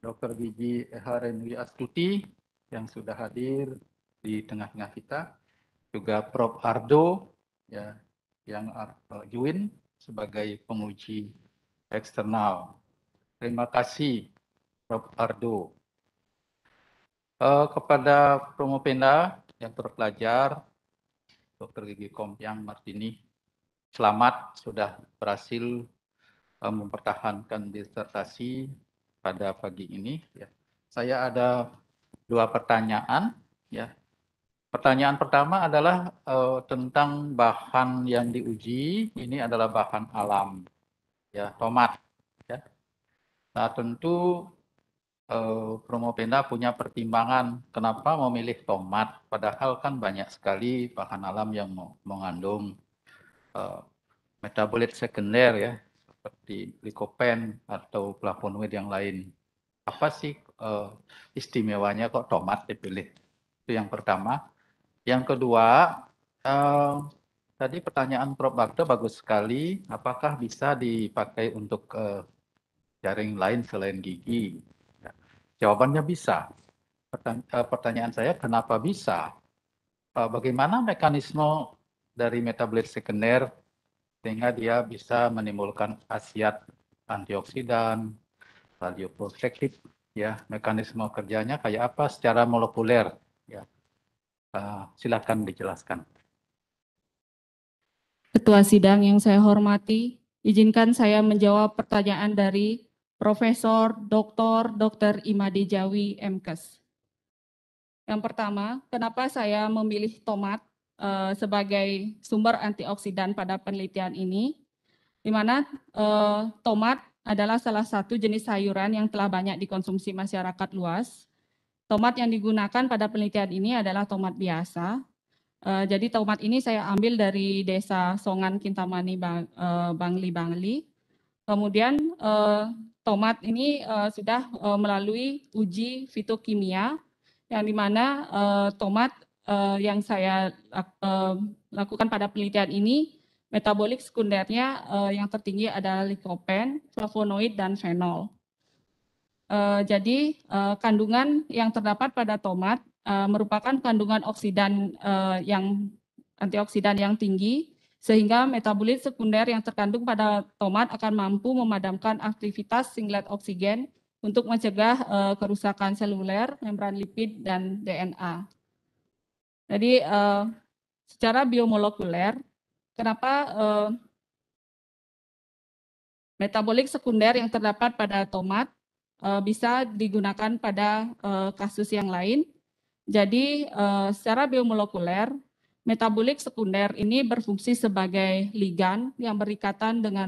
Dr. Gigi Eharenwi Astuti yang sudah hadir di tengah-tengah kita juga Prof Ardo ya yang join eh, sebagai penguji eksternal. Terima kasih Prof Ardo. Uh, kepada Promo Penda yang terpelajar, Dr. Gigi Kompiang Martini, selamat sudah berhasil uh, mempertahankan disertasi pada pagi ini. Ya. Saya ada dua pertanyaan ya Pertanyaan pertama adalah uh, tentang bahan yang diuji. Ini adalah bahan alam, ya tomat. Ya. Nah tentu uh, eh, Promopenda punya pertimbangan kenapa memilih tomat, padahal kan banyak sekali bahan alam yang mengandung uh, metabolit sekunder ya, seperti likopen atau flavonoid yang lain. Apa sih uh, istimewanya kok tomat dipilih? Itu yang pertama. Yang kedua, uh, tadi pertanyaan Prof. Bagda bagus sekali. Apakah bisa dipakai untuk uh, jaring lain selain gigi? Ya. Jawabannya bisa. Pertanya uh, eh, pertanyaan saya, kenapa bisa? Uh, bagaimana mekanisme dari metabolit sekunder sehingga dia bisa menimbulkan khasiat antioksidan, radioprotektif, ya mekanisme kerjanya kayak apa secara molekuler, ya Eh, silakan dijelaskan. Ketua sidang yang saya hormati, izinkan saya menjawab pertanyaan dari Profesor Dr. Dr. Imade Jawi MKes. Yang pertama, kenapa saya memilih tomat uh, sebagai sumber antioksidan pada penelitian ini? Di mana uh, tomat adalah salah satu jenis sayuran yang telah banyak dikonsumsi masyarakat luas Tomat yang digunakan pada penelitian ini adalah tomat biasa. Eh, jadi tomat ini saya ambil dari desa Songan Kintamani eh, Bangli Bangli. Kemudian eh, tomat ini sudah melalui uji fitokimia yang dimana tomat yang saya lakukan pada penelitian ini metabolik sekundernya yang tertinggi adalah likopen, flavonoid, dan fenol. Eh, jadi eh, kandungan yang terdapat pada tomat eh, merupakan kandungan oksidan yang antioksidan yang tinggi sehingga metabolit sekunder yang terkandung pada tomat akan mampu memadamkan aktivitas singlet oksigen untuk mencegah kerusakan seluler, membran lipid dan DNA. Jadi secara biomolekuler kenapa uh, metabolik sekunder yang terdapat pada tomat Eh, bisa digunakan pada eh, kasus yang lain. Jadi eh, secara biomolekuler, metabolik sekunder ini berfungsi sebagai ligan yang berikatan dengan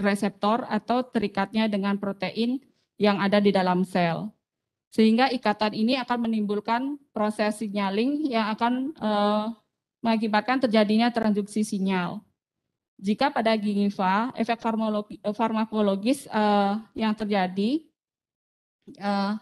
reseptor atau terikatnya dengan protein yang ada di dalam sel. Sehingga ikatan ini akan menimbulkan proses signaling yang akan uh, mengakibatkan terjadinya transduksi sinyal. Jika pada gingiva efek farmakologis uh, yang terjadi uh,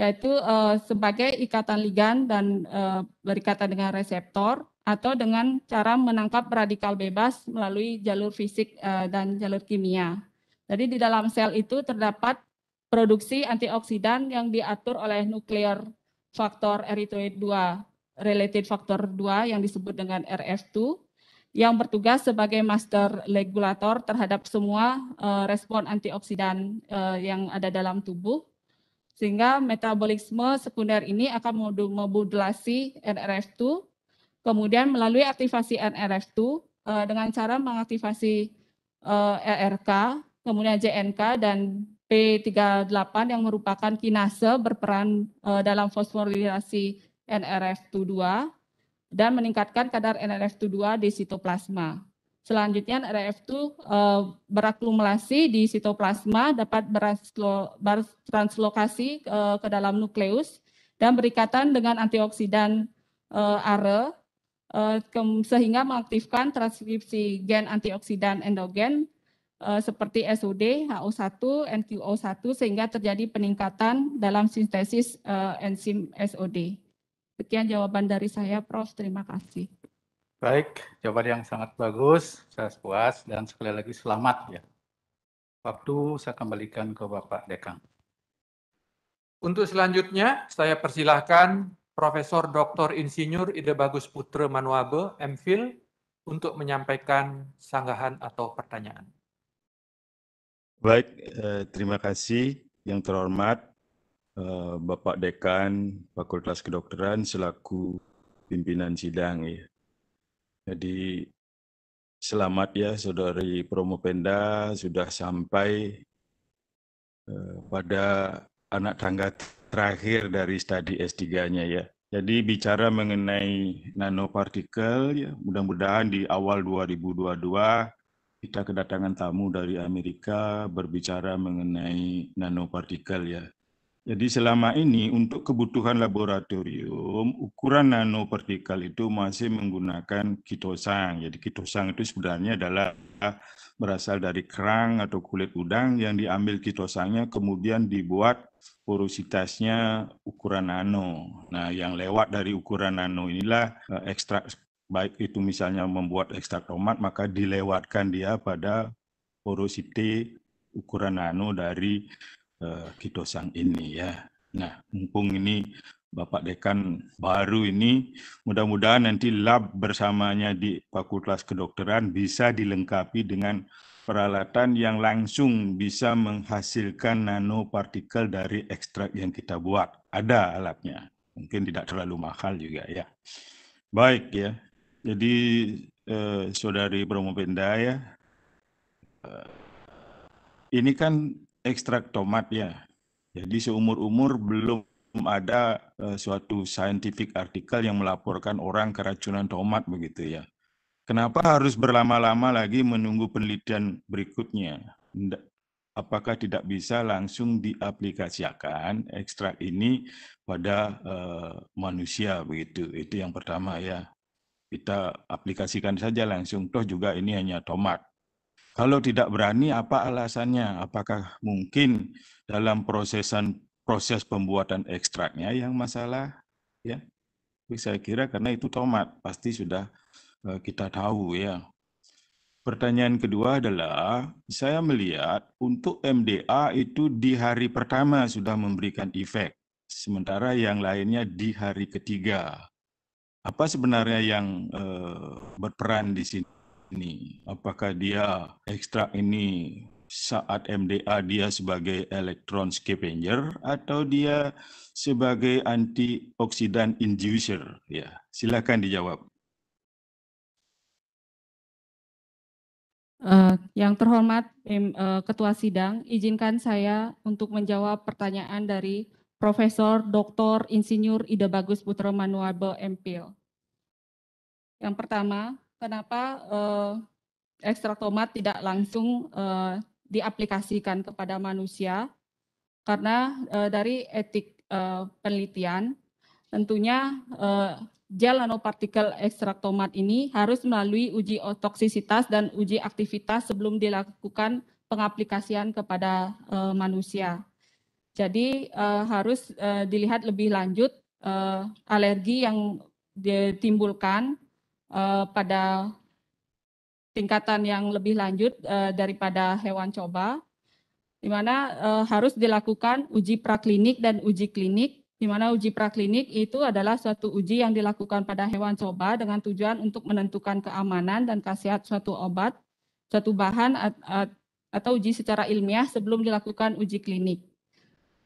yaitu uh, sebagai ikatan ligan dan uh, berikatan dengan reseptor atau dengan cara menangkap radikal bebas melalui jalur fisik uh, dan jalur kimia. Jadi di dalam sel itu terdapat produksi antioksidan yang diatur oleh nuklear faktor eritroid 2, related faktor 2 yang disebut dengan RF2 yang bertugas sebagai master regulator terhadap semua uh, respon antioksidan uh, yang ada dalam tubuh sehingga metabolisme sekunder ini akan memodulasi NRF2, kemudian melalui aktivasi NRF2 eh, dengan cara mengaktivasi ERK, eh, e kemudian JNK dan P38 yang merupakan kinase berperan eh, dalam fosforilasi nrf 2 dan meningkatkan kadar nrf 2 di sitoplasma. Selanjutnya RF2 uh, eh, berakumulasi di sitoplasma dapat bertranslokasi uh, eh, ke dalam nukleus dan berikatan dengan antioksidan uh, ARE ke, sehingga mengaktifkan transkripsi gen antioksidan endogen uh, seperti SOD, HO1, NQO1 sehingga terjadi peningkatan dalam sintesis uh, enzim SOD. Sekian jawaban dari saya, Prof. Terima kasih. Baik, jawaban yang sangat bagus, saya puas dan sekali lagi selamat ya. Waktu saya kembalikan ke Bapak Dekan. Untuk selanjutnya, saya persilahkan Profesor Dr. Insinyur Ide Bagus Putra Manuabe, MPhil, untuk menyampaikan sanggahan atau pertanyaan. Baik, eh, terima kasih yang terhormat eh, Bapak Dekan Fakultas Kedokteran selaku pimpinan sidang ya. Jadi selamat ya saudari Promo Penda sudah sampai eh, pada anak tangga terakhir dari studi S3-nya ya. Jadi bicara mengenai nanopartikel ya, mudah-mudahan di awal 2022 kita kedatangan tamu dari Amerika berbicara mengenai nanopartikel ya. Jadi selama ini untuk kebutuhan laboratorium, ukuran nanopartikel itu masih menggunakan kitosang. Jadi kitosang itu sebenarnya adalah berasal dari kerang atau kulit udang yang diambil kitosangnya kemudian dibuat porositasnya ukuran nano. Nah, yang lewat dari ukuran nano inilah eh, ekstrak baik itu misalnya membuat ekstrak tomat maka dilewatkan dia pada porosite ukuran nano dari uh, ini ya. Nah, mumpung ini Bapak Dekan baru ini, mudah-mudahan nanti lab bersamanya di Fakultas Kedokteran bisa dilengkapi dengan peralatan yang langsung bisa menghasilkan nanopartikel dari ekstrak yang kita buat. Ada alatnya, mungkin tidak terlalu mahal juga ya. Baik ya, jadi eh, saudari Bromo Benda ya, eh, ini kan ekstrak tomat ya. Jadi seumur-umur belum ada uh, suatu scientific artikel yang melaporkan orang keracunan tomat begitu ya. Kenapa harus berlama-lama lagi menunggu penelitian berikutnya? Apakah tidak bisa langsung diaplikasikan ekstrak ini pada uh, manusia begitu? Itu yang pertama ya. Kita aplikasikan saja langsung toh juga ini hanya tomat kalau tidak berani, apa alasannya? Apakah mungkin dalam prosesan proses pembuatan ekstraknya yang masalah? Ya, saya kira karena itu tomat pasti sudah eh, kita tahu ya. Pertanyaan kedua adalah, saya melihat untuk MDA itu di hari pertama sudah memberikan efek, sementara yang lainnya di hari ketiga. Apa sebenarnya yang eh, berperan di sini? ini? Apakah dia ekstrak ini saat MDA dia sebagai elektron scavenger atau dia sebagai antioksidan inducer? Ya, silakan dijawab. Uh, yang terhormat uh, Ketua Sidang, izinkan saya untuk menjawab pertanyaan dari Profesor Dr. Insinyur Ida Bagus Putro Manuabo Empil. Yang pertama, kenapa uh, ekstrak tomat tidak langsung uh, diaplikasikan kepada manusia karena uh, dari etik uh, penelitian tentunya uh, gel nanopartikel ekstrak tomat ini harus melalui uji otoksisitas dan uji aktivitas sebelum dilakukan pengaplikasian kepada uh, manusia. Jadi uh, harus uh, dilihat lebih lanjut uh, alergi yang ditimbulkan uh, pada tingkatan yang lebih lanjut uh, daripada hewan coba, di mana uh, harus dilakukan uji praklinik dan uji klinik, di mana uji praklinik itu adalah suatu uji yang dilakukan pada hewan coba dengan tujuan untuk menentukan keamanan dan khasiat suatu obat, suatu bahan atau uji secara ilmiah sebelum dilakukan uji klinik.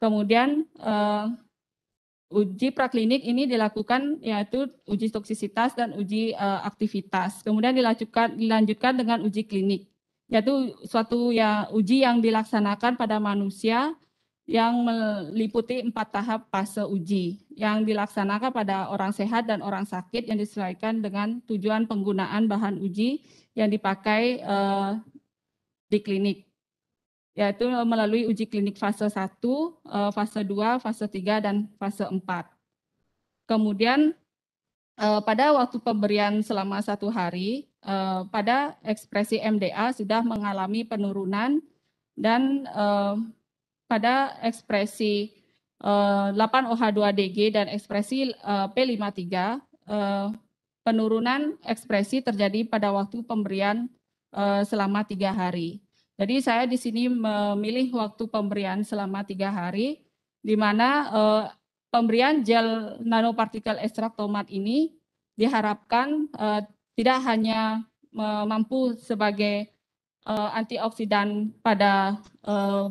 Kemudian Uji praklinik ini dilakukan yaitu uji toksisitas dan uji uh, aktivitas. Kemudian dilanjutkan dilanjutkan dengan uji klinik, yaitu suatu ya uji yang dilaksanakan pada manusia yang meliputi empat tahap fase uji yang dilaksanakan pada orang sehat dan orang sakit yang disesuaikan dengan tujuan penggunaan bahan uji yang dipakai uh, di klinik yaitu melalui uji klinik fase 1, eh, fase 2, fase 3, dan fase 4. Kemudian eh, pada waktu pemberian selama satu hari, eh, pada ekspresi MDA sudah mengalami penurunan dan pada ekspresi 8OH2DG dan ekspresi P53, penurunan ekspresi terjadi pada waktu pemberian selama tiga hari. Jadi saya di sini memilih waktu pemberian selama tiga hari, di mana eh, pemberian gel nanopartikel ekstrak tomat ini diharapkan eh, tidak hanya eh, mampu sebagai eh, antioksidan pada eh,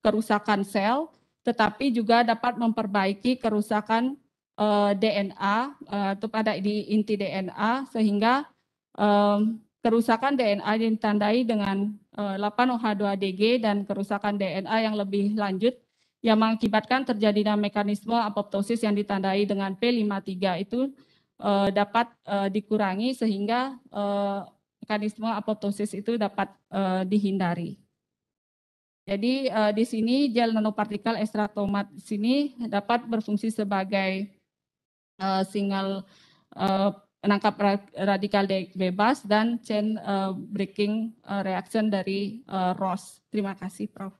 kerusakan sel, tetapi juga dapat memperbaiki kerusakan eh, DNA eh, atau pada di inti DNA sehingga eh, kerusakan DNA yang ditandai dengan 8OH2-DG eh, dan kerusakan DNA yang lebih lanjut yang mengakibatkan terjadinya mekanisme apoptosis yang ditandai dengan P53 itu eh, dapat eh, dikurangi sehingga mekanisme apoptosis itu dapat dihindari. Jadi di sini gel nanopartikel estratomat sini dapat berfungsi sebagai single menangkap radikal bebas dan chain eh, breaking eh, reaction dari eh, ROS. Terima kasih, Prof.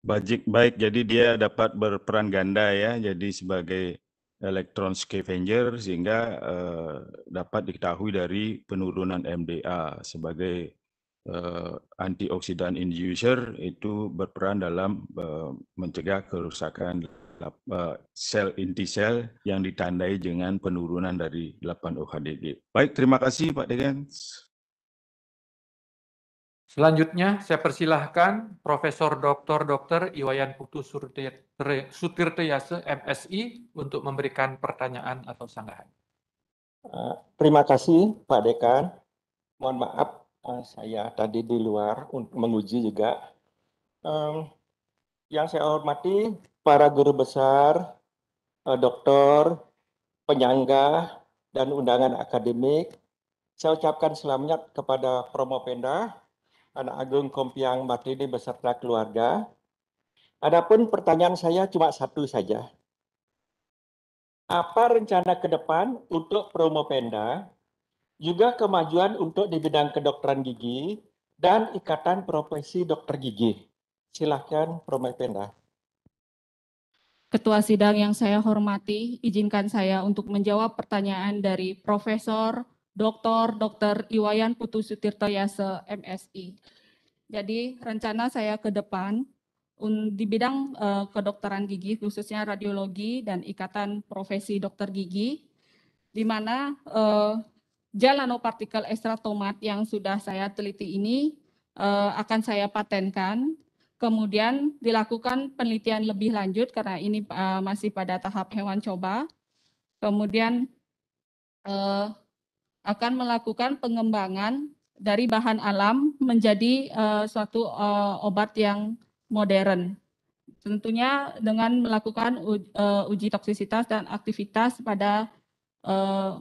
Baik, baik. Jadi dia dapat berperan ganda ya. Jadi sebagai elektron scavenger sehingga uh, dapat diketahui dari penurunan MDA sebagai uh, antioksidan inducer itu berperan dalam uh, mencegah kerusakan Eh, sel inti sel yang ditandai dengan penurunan dari 8 OHDG. Baik, terima kasih Pak Degens. Selanjutnya saya persilahkan Profesor Dr. Dr. Iwayan Putu Sutirteyase MSI untuk memberikan pertanyaan atau sanggahan. Eh, terima kasih Pak Dekan. Mohon maaf eh, saya tadi di luar untuk menguji juga. yang saya hormati para guru besar, eh, dokter, penyangga, dan undangan akademik, saya ucapkan selamat kepada Promo Penda, Anak Agung Kompiang Martini beserta keluarga. Adapun pertanyaan saya cuma satu saja. Apa rencana ke depan untuk Promo Penda, juga kemajuan untuk di bidang kedokteran gigi dan Ikatan Profesi Dokter Gigi? Silahkan Penda. Ketua sidang yang saya hormati, izinkan saya untuk menjawab pertanyaan dari Profesor Dr. Dr. Iwayan Putu Sutirto Yase, MSI. Jadi rencana saya ke depan di bidang uh, kedokteran gigi, khususnya radiologi dan ikatan profesi dokter gigi, di mana uh, eh, ekstra tomat yang sudah saya teliti ini uh, akan saya patenkan Kemudian dilakukan penelitian lebih lanjut karena ini uh, masih pada tahap hewan coba. Kemudian uh, akan melakukan pengembangan dari bahan alam menjadi uh, suatu uh, obat yang modern. Tentunya dengan melakukan uji, uh, uji toksisitas dan aktivitas pada uh,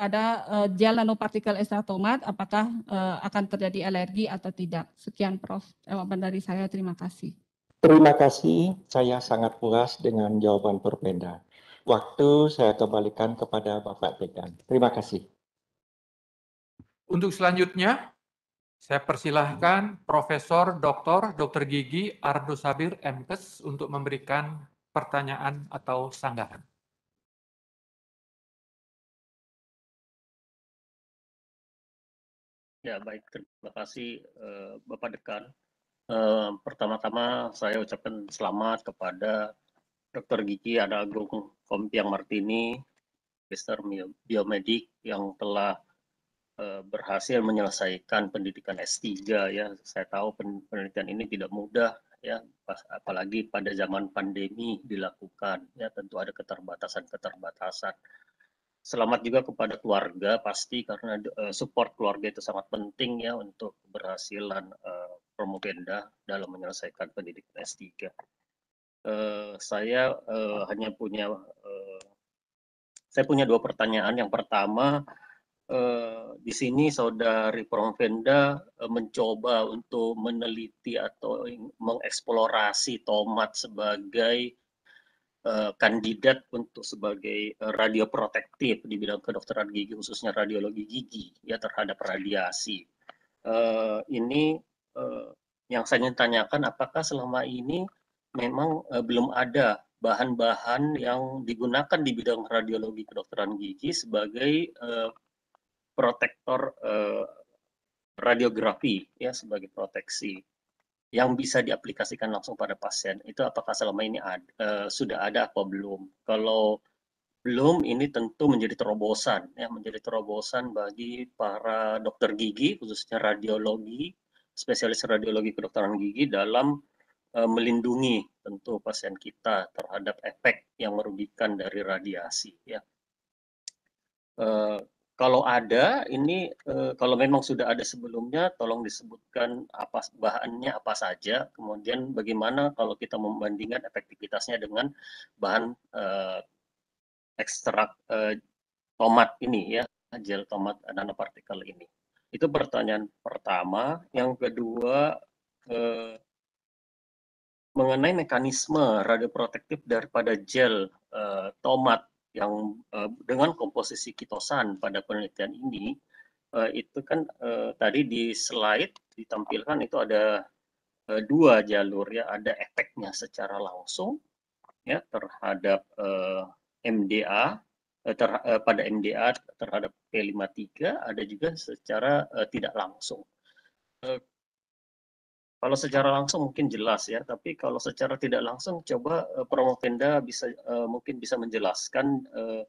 pada uh, eh, gel nanopartikel estratomat apakah uh, akan terjadi alergi atau tidak. Sekian Prof. Jawaban dari saya, terima kasih. Terima kasih, saya sangat puas dengan jawaban Perpenda. Waktu saya kembalikan kepada Bapak Dekan. Terima kasih. Untuk selanjutnya, saya persilahkan Profesor Dr. Dr. Gigi Ardo Sabir, MKes, untuk memberikan pertanyaan atau sanggahan. Ya, baik. Terima kasih, eh, Bapak Dekan. Eh, pertama-tama, saya ucapkan selamat kepada Dr. Gigi Ada Agung Kompiang Martini, Mister Biomedik yang telah eh, berhasil menyelesaikan pendidikan S3 ya. Saya tahu penelitian ini tidak mudah ya, apalagi pada zaman pandemi dilakukan ya, tentu ada keterbatasan-keterbatasan selamat juga kepada keluarga pasti karena uh, support keluarga itu sangat penting ya untuk keberhasilan uh, eh, promovenda dalam menyelesaikan pendidikan S3. Uh, eh, saya uh, hanya punya uh, saya punya dua pertanyaan. Yang pertama uh, di sini saudari promovenda uh, mencoba untuk meneliti atau mengeksplorasi tomat sebagai Eh, kandidat untuk sebagai eh, radio protektif di bidang kedokteran gigi khususnya radiologi gigi ya terhadap radiasi. Uh, ini uh, yang saya ingin tanyakan apakah selama ini memang uh, belum ada bahan-bahan yang digunakan di bidang radiologi kedokteran gigi sebagai uh, protektor uh, radiografi ya sebagai proteksi yang bisa diaplikasikan langsung pada pasien itu apakah selama ini ada, uh, eh, sudah ada atau belum? Kalau belum ini tentu menjadi terobosan ya menjadi terobosan bagi para dokter gigi khususnya radiologi spesialis radiologi kedokteran gigi dalam e, melindungi tentu pasien kita terhadap efek yang merugikan dari radiasi ya e, kalau ada ini uh, kalau memang sudah ada sebelumnya tolong disebutkan apa bahannya apa saja kemudian bagaimana kalau kita membandingkan efektivitasnya dengan bahan uh, ekstrak uh, tomat ini ya gel tomat nanopartikel ini itu pertanyaan pertama yang kedua uh, mengenai mekanisme radioprotektif daripada gel uh, tomat yang uh, dengan komposisi kitosan pada penelitian ini uh, itu kan uh, tadi di slide ditampilkan itu ada uh, dua jalur ya ada efeknya secara langsung ya terhadap uh, MDA uh, ter, uh, pada MDA terhadap P53 ada juga secara uh, tidak langsung. Uh, kalau secara langsung mungkin jelas ya, tapi kalau secara tidak langsung coba uh, bisa uh, mungkin bisa menjelaskan uh,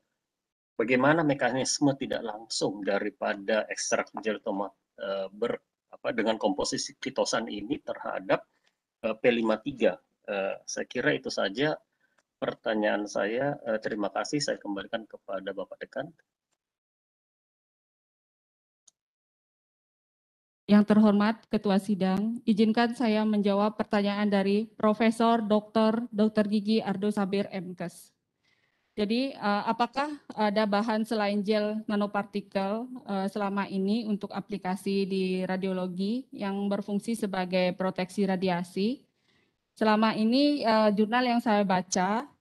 bagaimana mekanisme tidak langsung daripada ekstrak gel tomat uh, ber apa dengan komposisi kitosan ini terhadap uh, P53. Uh, saya kira itu saja pertanyaan saya. Uh, terima kasih saya kembalikan kepada Bapak Dekan. Yang terhormat Ketua Sidang, izinkan saya menjawab pertanyaan dari Profesor Dr. Dr. Gigi Ardo Sabir MKes. Jadi eh, apakah ada bahan selain gel nanopartikel eh, selama ini untuk aplikasi di radiologi yang berfungsi sebagai proteksi radiasi? Selama ini eh, jurnal yang saya baca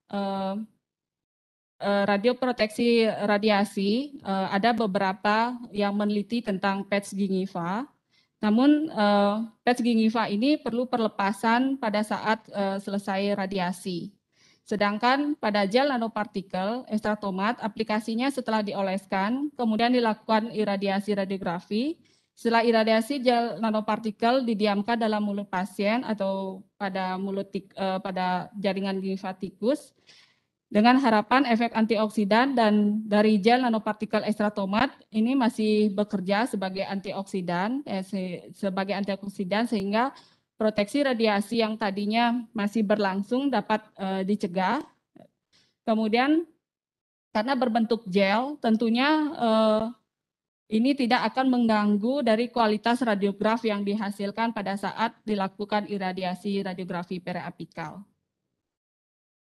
radio proteksi radiasi ada beberapa yang meneliti tentang PETS gingiva namun uh, eh, PET gingiva ini perlu perlepasan pada saat uh, selesai radiasi. Sedangkan pada gel nanopartikel, estratomat aplikasinya setelah dioleskan, kemudian dilakukan iradiasi radiografi. Setelah iradiasi gel nanopartikel didiamkan dalam mulut pasien atau pada mulut uh, pada jaringan gingiva tikus dengan harapan efek antioksidan dan dari gel nanopartikel tomat ini masih bekerja sebagai antioksidan eh, se sebagai antioksidan sehingga proteksi radiasi yang tadinya masih berlangsung dapat eh, dicegah. Kemudian karena berbentuk gel tentunya eh, ini tidak akan mengganggu dari kualitas radiograf yang dihasilkan pada saat dilakukan iradiasi radiografi periapikal.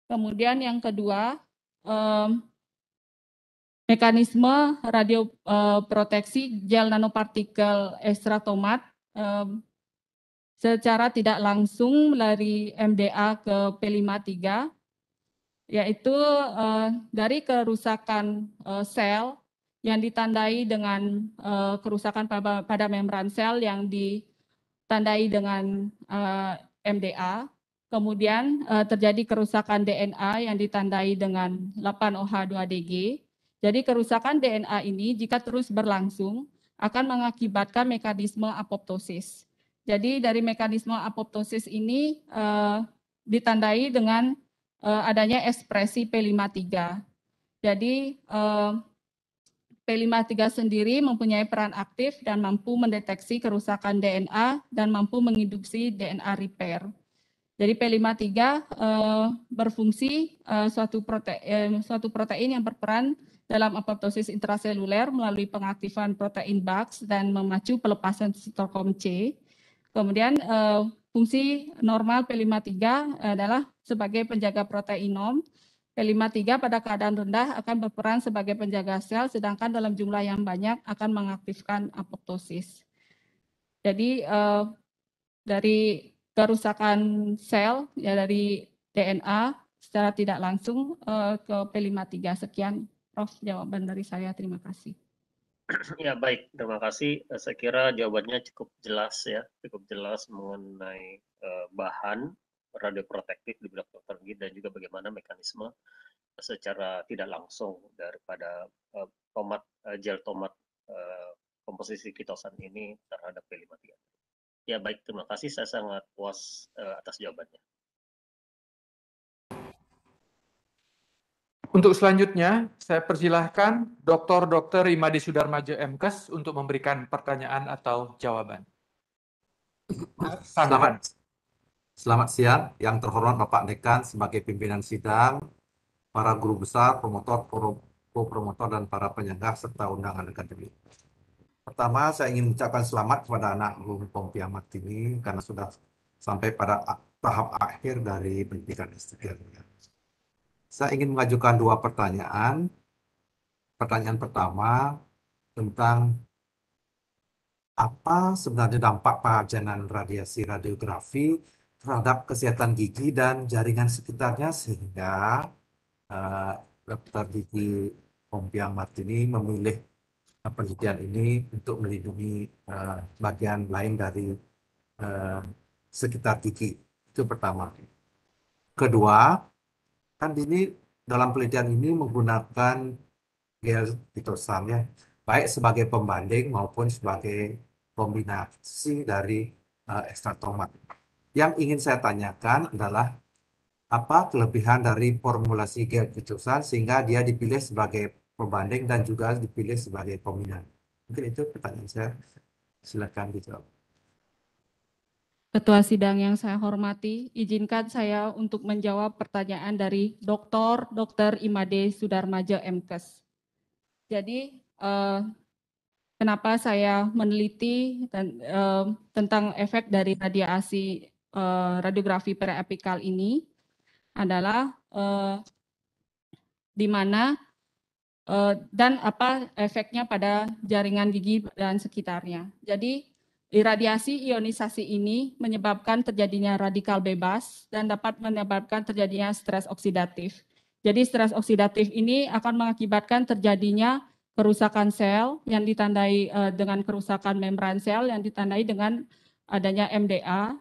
Kemudian yang kedua, um, mekanisme radioproteksi eh, uh, gel nanopartikel ekstratomat um, secara tidak langsung dari MDA ke P53, yaitu uh, dari kerusakan uh, sel yang ditandai dengan uh, kerusakan pada, pada membran sel yang ditandai dengan uh, MDA, Kemudian uh, terjadi kerusakan DNA yang ditandai dengan 8OH2DG. Jadi kerusakan DNA ini jika terus berlangsung akan mengakibatkan mekanisme apoptosis. Jadi dari mekanisme apoptosis ini uh, ditandai dengan uh, adanya ekspresi P53. Jadi uh, P53 sendiri mempunyai peran aktif dan mampu mendeteksi kerusakan DNA dan mampu menginduksi DNA repair. Jadi P53 uh, berfungsi uh, suatu, protein, uh, eh, suatu protein yang berperan dalam apoptosis intraseluler melalui pengaktifan protein Bax dan memacu pelepasan sitokom C. Kemudian uh, fungsi normal P53 adalah sebagai penjaga proteinom. P53 pada keadaan rendah akan berperan sebagai penjaga sel, sedangkan dalam jumlah yang banyak akan mengaktifkan apoptosis. Jadi uh, dari kerusakan sel ya dari DNA secara tidak langsung uh, ke P53. Sekian Prof jawaban dari saya. Terima kasih. [CLEARS THROAT] Ya baik, terima kasih. Eh, saya kira jawabannya cukup jelas ya, cukup jelas mengenai uh, bahan radioprotektif di bidang dokter gigi dan juga bagaimana mekanisme secara tidak langsung daripada uh, tomat uh, gel tomat uh, komposisi kitosan ini terhadap P53. Ya baik, terima kasih. Saya sangat puas uh, atas jawabannya. Untuk selanjutnya, saya persilahkan Dr. Dr. Imadi Sudarmajo MKes untuk memberikan pertanyaan atau jawaban. Selamat, selamat siang yang terhormat Bapak Dekan sebagai pimpinan sidang, para guru besar, promotor, pro, promotor, dan para penyenggah serta undangan akademik. Pertama, saya ingin mengucapkan selamat kepada anak Bung Pompi Ahmad ini karena sudah sampai pada tahap akhir dari pendidikan s Saya ingin mengajukan dua pertanyaan. Pertanyaan pertama tentang apa sebenarnya dampak pengajanan radiasi radiografi terhadap kesehatan gigi dan jaringan sekitarnya sehingga uh, dokter gigi Pompiang Martini memilih penelitian ini untuk melindungi uh, bagian lain dari uh, sekitar gigi. Itu pertama. Kedua, kan ini dalam penelitian ini menggunakan gel fitosan ya, baik sebagai pembanding maupun sebagai kombinasi dari uh, eh, ekstrak tomat. Yang ingin saya tanyakan adalah apa kelebihan dari formulasi gel fitosan sehingga dia dipilih sebagai pembanding dan juga dipilih sebagai peminat. Mungkin itu pertanyaan saya. Silakan dijawab. Ketua sidang yang saya hormati, izinkan saya untuk menjawab pertanyaan dari Dr. Dr. Imade Sudarmaja MKes. Jadi, eh, kenapa saya meneliti dan, eh, tentang efek dari radiasi eh, radiografi periapikal ini adalah eh, di mana Eh, dan apa efeknya pada jaringan gigi dan sekitarnya. Jadi iradiasi ionisasi ini menyebabkan terjadinya radikal bebas dan dapat menyebabkan terjadinya stres oksidatif. Jadi stres oksidatif ini akan mengakibatkan terjadinya kerusakan sel yang ditandai eh, dengan kerusakan membran sel yang ditandai dengan adanya MDA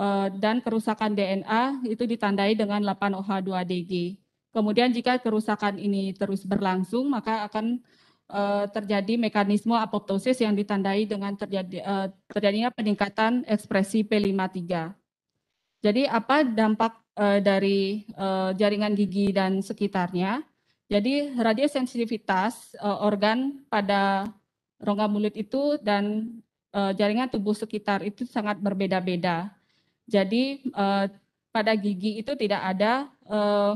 eh, dan kerusakan DNA itu ditandai dengan 8OH2DG. Kemudian jika kerusakan ini terus berlangsung, maka akan uh, terjadi mekanisme apoptosis yang ditandai dengan terjadi, uh, terjadinya peningkatan ekspresi P53. Jadi apa dampak uh, dari uh, jaringan gigi dan sekitarnya? Jadi radiosensitivitas uh, organ pada rongga mulut itu dan uh, jaringan tubuh sekitar itu sangat berbeda-beda. Jadi uh, pada gigi itu tidak ada uh,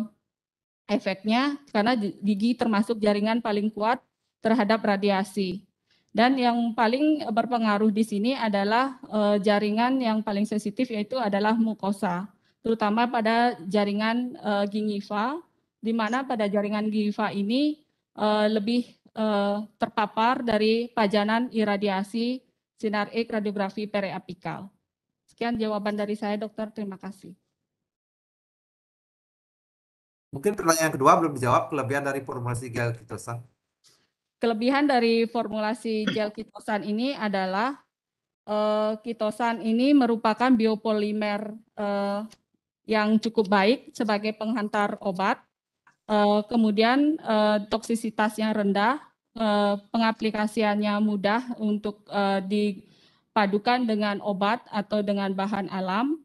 efeknya karena gigi termasuk jaringan paling kuat terhadap radiasi. Dan yang paling berpengaruh di sini adalah eh, jaringan yang paling sensitif yaitu adalah mukosa, terutama pada jaringan eh, gingiva, di mana pada jaringan gingiva ini eh, lebih terpapar dari pajanan iradiasi sinar X radiografi periapikal. Sekian jawaban dari saya, dokter. Terima kasih. Mungkin pertanyaan kedua belum dijawab, kelebihan dari formulasi gel kitosan. Kelebihan dari formulasi gel kitosan ini adalah uh, eh, kitosan ini merupakan biopolimer uh, yang cukup baik sebagai penghantar obat. Uh, kemudian uh, toksisitasnya rendah, uh, pengaplikasiannya mudah untuk dipadukan dengan obat atau dengan bahan alam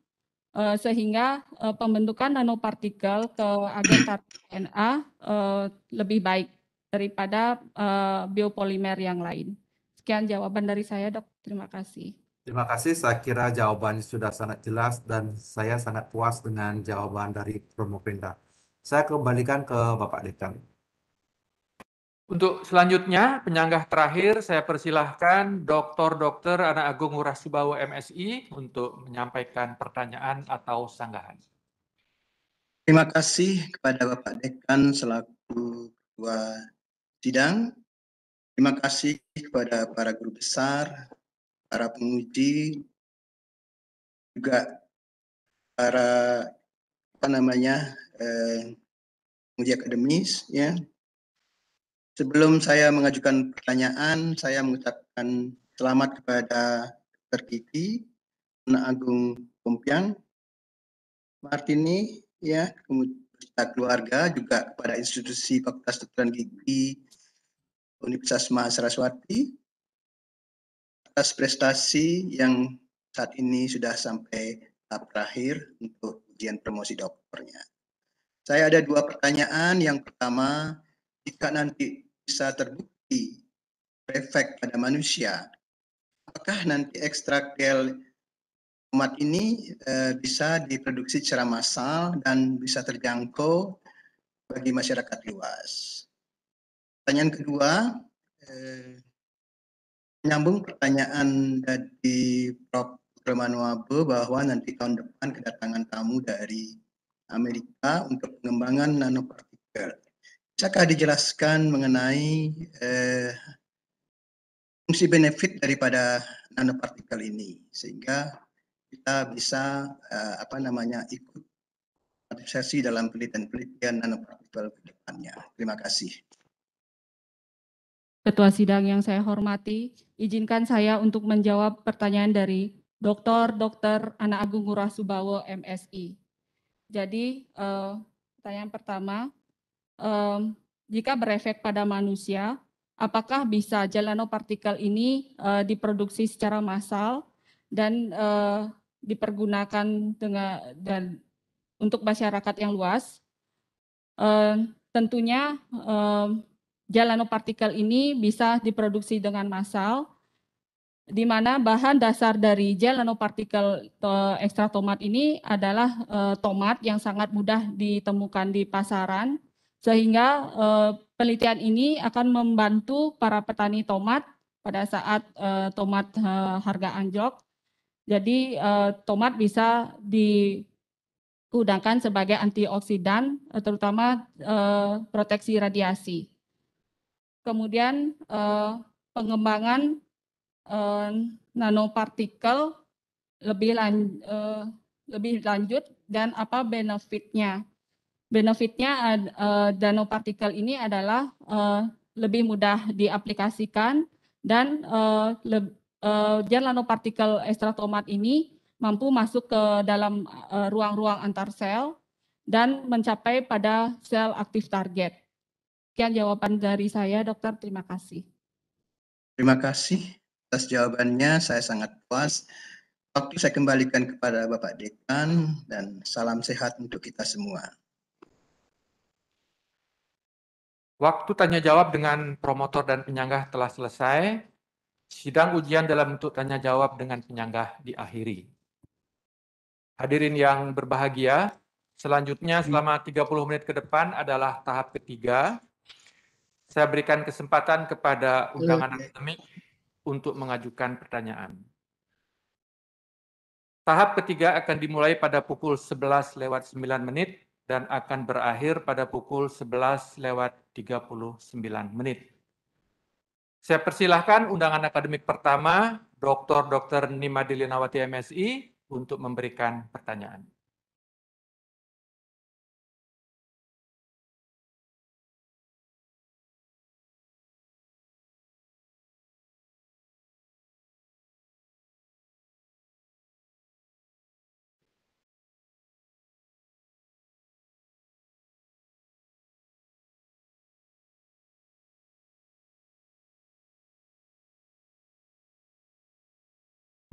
Eh, sehingga uh, pembentukan nanopartikel ke agen DNA eh, lebih baik daripada biopolimer yang lain. Sekian jawaban dari saya, dok. Terima kasih. Terima kasih. Saya kira jawaban sudah sangat jelas dan saya sangat puas dengan jawaban dari Promo Pinda. Saya kembalikan ke Bapak Dekan. Untuk selanjutnya, penyanggah terakhir saya persilahkan Dr. Dr. Ana Agung Subawa MSI untuk menyampaikan pertanyaan atau sanggahan. Terima kasih kepada Bapak Dekan selaku Ketua Sidang. Terima kasih kepada para guru besar, para penguji, juga para apa namanya eh, penguji akademis ya Sebelum saya mengajukan pertanyaan, saya mengucapkan selamat kepada Dr. Kiki, Anak Agung Kumpiang, Martini, ya, kemudian keluarga, juga kepada institusi Fakultas Dokteran Gigi Universitas Mahasaraswati, atas prestasi yang saat ini sudah sampai tahap terakhir untuk ujian promosi dokternya. Saya ada dua pertanyaan. Yang pertama, jika nanti bisa terbukti efek pada manusia, apakah nanti ekstrak gel umat ini e, bisa diproduksi secara massal dan bisa terjangkau bagi masyarakat luas. Pertanyaan kedua, e, menyambung pertanyaan dari Prof. Romanwabe bahwa nanti tahun depan kedatangan tamu dari Amerika untuk pengembangan nanopartikel. Bisakah dijelaskan mengenai eh, fungsi benefit daripada nanopartikel ini sehingga kita bisa eh, apa namanya ikut partisipasi dalam penelitian-penelitian nanopartikel ke depannya. Terima kasih. Ketua sidang yang saya hormati, izinkan saya untuk menjawab pertanyaan dari Dr. Dr. Ana Agung Ngurah Subawo, MSI. Jadi, eh, pertanyaan pertama, um, jika berefek pada manusia, apakah bisa partikel ini uh, diproduksi secara massal dan uh, dipergunakan dengan dan untuk masyarakat yang luas? Uh, tentunya um, partikel ini bisa diproduksi dengan massal di mana bahan dasar dari gel nanopartikel ekstrak tomat ini adalah e, tomat yang sangat mudah ditemukan di pasaran sehingga eh, penelitian ini akan membantu para petani tomat pada saat eh, tomat eh, harga anjlok. Jadi eh, tomat bisa digunakan sebagai antioksidan, eh, terutama eh, proteksi radiasi. Kemudian eh, pengembangan eh, nanopartikel lebih lan, eh, lebih lanjut dan apa benefitnya. Benefitnya uh, partikel ini adalah uh, lebih mudah diaplikasikan dan uh, uh, nanopartikel estratomat ini mampu masuk ke dalam ruang-ruang uh, antar sel dan mencapai pada sel aktif target. Sekian jawaban dari saya, dokter. Terima kasih. Terima kasih atas jawabannya. Saya sangat puas. Waktu saya kembalikan kepada Bapak Dekan dan salam sehat untuk kita semua. Waktu tanya jawab dengan promotor dan penyanggah telah selesai. Sidang ujian dalam bentuk tanya jawab dengan penyanggah diakhiri. Hadirin yang berbahagia, selanjutnya hmm. selama 30 menit ke depan adalah tahap ketiga. Saya berikan kesempatan kepada hmm. undangan akademik untuk mengajukan pertanyaan. Tahap ketiga akan dimulai pada pukul 11 lewat 9 menit dan akan berakhir pada pukul 11 lewat 39 menit. Saya persilahkan undangan akademik pertama, Dr. Dr. Nima Dilinawati MSI, untuk memberikan pertanyaan.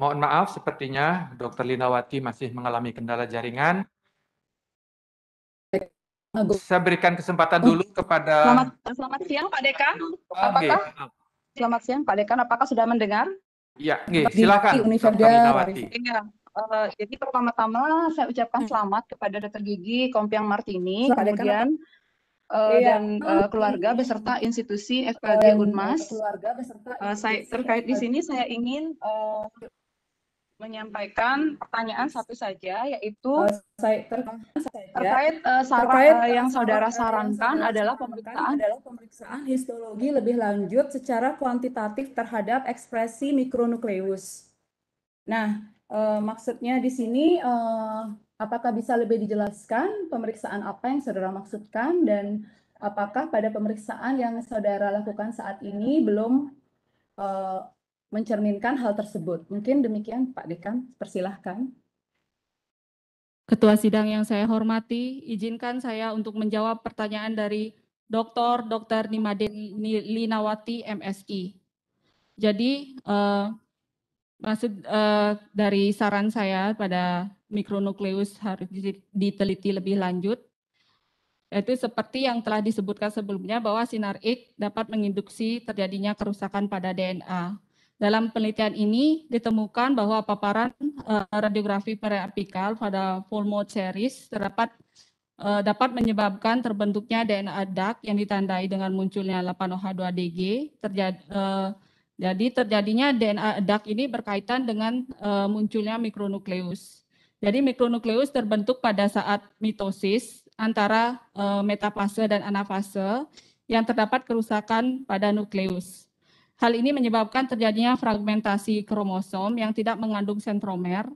Mohon maaf, sepertinya Dr. Linawati masih mengalami kendala jaringan. Saya berikan kesempatan dulu kepada... Selamat, selamat siang, Pak Dekan. Apakah, selamat siang, Pak Dekan. Apakah sudah mendengar? Ya, silakan. Dr. Uh, iya, eh, jadi pertama-tama saya ucapkan hmm. selamat kepada Dr. Gigi Kompiang Martini, selamat kemudian uh, iya. dan uh, keluarga beserta institusi FKG Unmas. Keluarga beserta uh, saya terkait di sini saya ingin uh, menyampaikan pertanyaan satu saja yaitu uh, saya, ter terkait uh, saran terkait, uh, yang saudara sarankan adalah pemeriksaan adalah pemeriksaan histologi lebih lanjut secara kuantitatif terhadap ekspresi mikronukleus. Nah, uh, maksudnya di sini uh, apakah bisa lebih dijelaskan pemeriksaan apa yang saudara maksudkan dan apakah pada pemeriksaan yang saudara lakukan saat ini belum uh, mencerminkan hal tersebut. Mungkin demikian Pak Dekan, persilahkan. Ketua sidang yang saya hormati, izinkan saya untuk menjawab pertanyaan dari Dr. Dr. nimaden Linawati, MSI. Jadi, uh, maksud uh, dari saran saya pada mikronukleus harus diteliti lebih lanjut, yaitu seperti yang telah disebutkan sebelumnya bahwa sinar X dapat menginduksi terjadinya kerusakan pada DNA dalam penelitian ini ditemukan bahwa paparan uh, radiografi periapikal pada full mode series terdapat uh, dapat menyebabkan terbentuknya DNA dark yang ditandai dengan munculnya 8OH2DG. Terjadi, uh, eh, jadi terjadinya DNA dark ini berkaitan dengan uh, munculnya mikronukleus. Jadi mikronukleus terbentuk pada saat mitosis antara uh, metafase dan anafase yang terdapat kerusakan pada nukleus. Hal ini menyebabkan terjadinya fragmentasi kromosom yang tidak mengandung sentromer,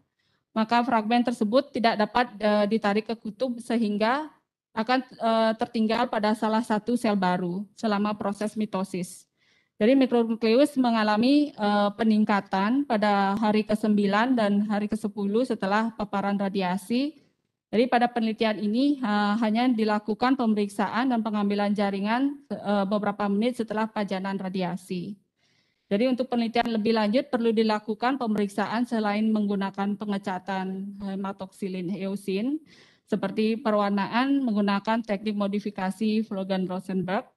maka fragmen tersebut tidak dapat e, ditarik ke kutub sehingga akan e, tertinggal pada salah satu sel baru selama proses mitosis. Jadi mikronukleus mengalami e, peningkatan pada hari ke-9 dan hari ke-10 setelah paparan radiasi. Jadi pada penelitian ini hanya dilakukan pemeriksaan dan pengambilan jaringan beberapa menit setelah pajanan radiasi. Jadi untuk penelitian lebih lanjut perlu dilakukan pemeriksaan selain menggunakan pengecatan hematoksilin eosin seperti perwarnaan menggunakan teknik modifikasi Flogan Rosenberg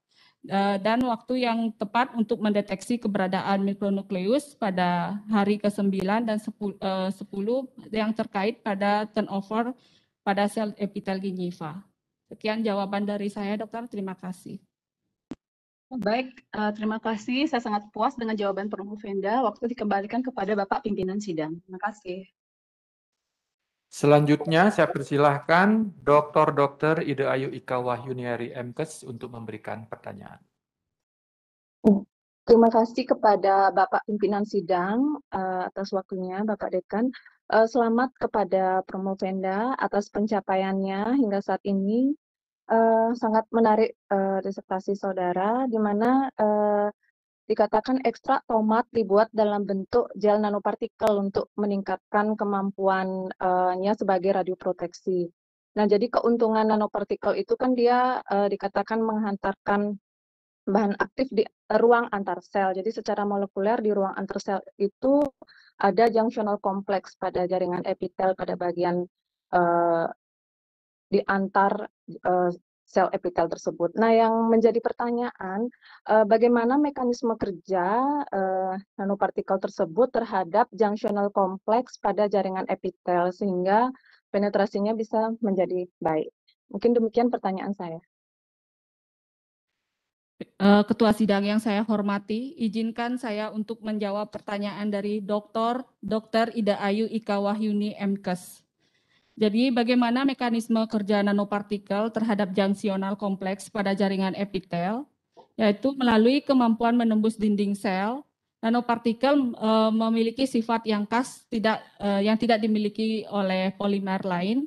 eh, dan waktu yang tepat untuk mendeteksi keberadaan mikronukleus pada hari ke-9 dan 10 eh, yang terkait pada turnover pada sel epitel gingiva. Sekian jawaban dari saya, dokter. Terima kasih. Baik, eh, terima kasih. Saya sangat puas dengan jawaban Prof. Venda. Waktu dikembalikan kepada Bapak Pimpinan Sidang. Terima kasih. Selanjutnya saya persilahkan Dr. Dr. Ida Ayu Ika Wahyuniari MKes untuk memberikan pertanyaan. Oh, terima kasih kepada Bapak Pimpinan Sidang eh, atas waktunya, Bapak Dekan. Eh, selamat kepada Promovenda atas pencapaiannya hingga saat ini uh, sangat menarik uh, disertasi saudara, di mana uh, dikatakan ekstrak tomat dibuat dalam bentuk gel nanopartikel untuk meningkatkan kemampuannya sebagai radioproteksi. Nah, jadi keuntungan nanopartikel itu kan dia uh, dikatakan menghantarkan bahan aktif di ruang antar sel. Jadi secara molekuler di ruang antar sel itu ada junctional kompleks pada jaringan epitel pada bagian uh, di antar uh, sel epitel tersebut. Nah, yang menjadi pertanyaan, uh, bagaimana mekanisme kerja uh, eh, nanopartikel tersebut terhadap junctional kompleks pada jaringan epitel sehingga penetrasinya bisa menjadi baik. Mungkin demikian pertanyaan saya. Ketua sidang yang saya hormati, izinkan saya untuk menjawab pertanyaan dari Dr. Dr. Ida Ayu Ika Wahyuni MKes. Jadi bagaimana mekanisme kerja nanopartikel terhadap junctional kompleks pada jaringan epitel, yaitu melalui kemampuan menembus dinding sel, nanopartikel e, memiliki sifat yang khas tidak e, yang tidak dimiliki oleh polimer lain,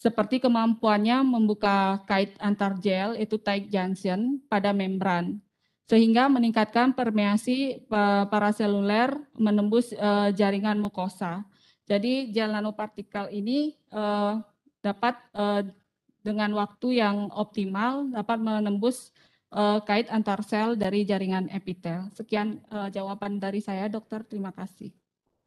seperti kemampuannya membuka kait antar gel, yaitu tight junction, pada membran sehingga meningkatkan permeasi e, paraseluler menembus e, jaringan mukosa. Jadi jalan nanopartikel ini uh, dapat uh, dengan waktu yang optimal dapat menembus uh, kait antar sel dari jaringan epitel. Sekian uh, jawaban dari saya, dokter. Terima kasih.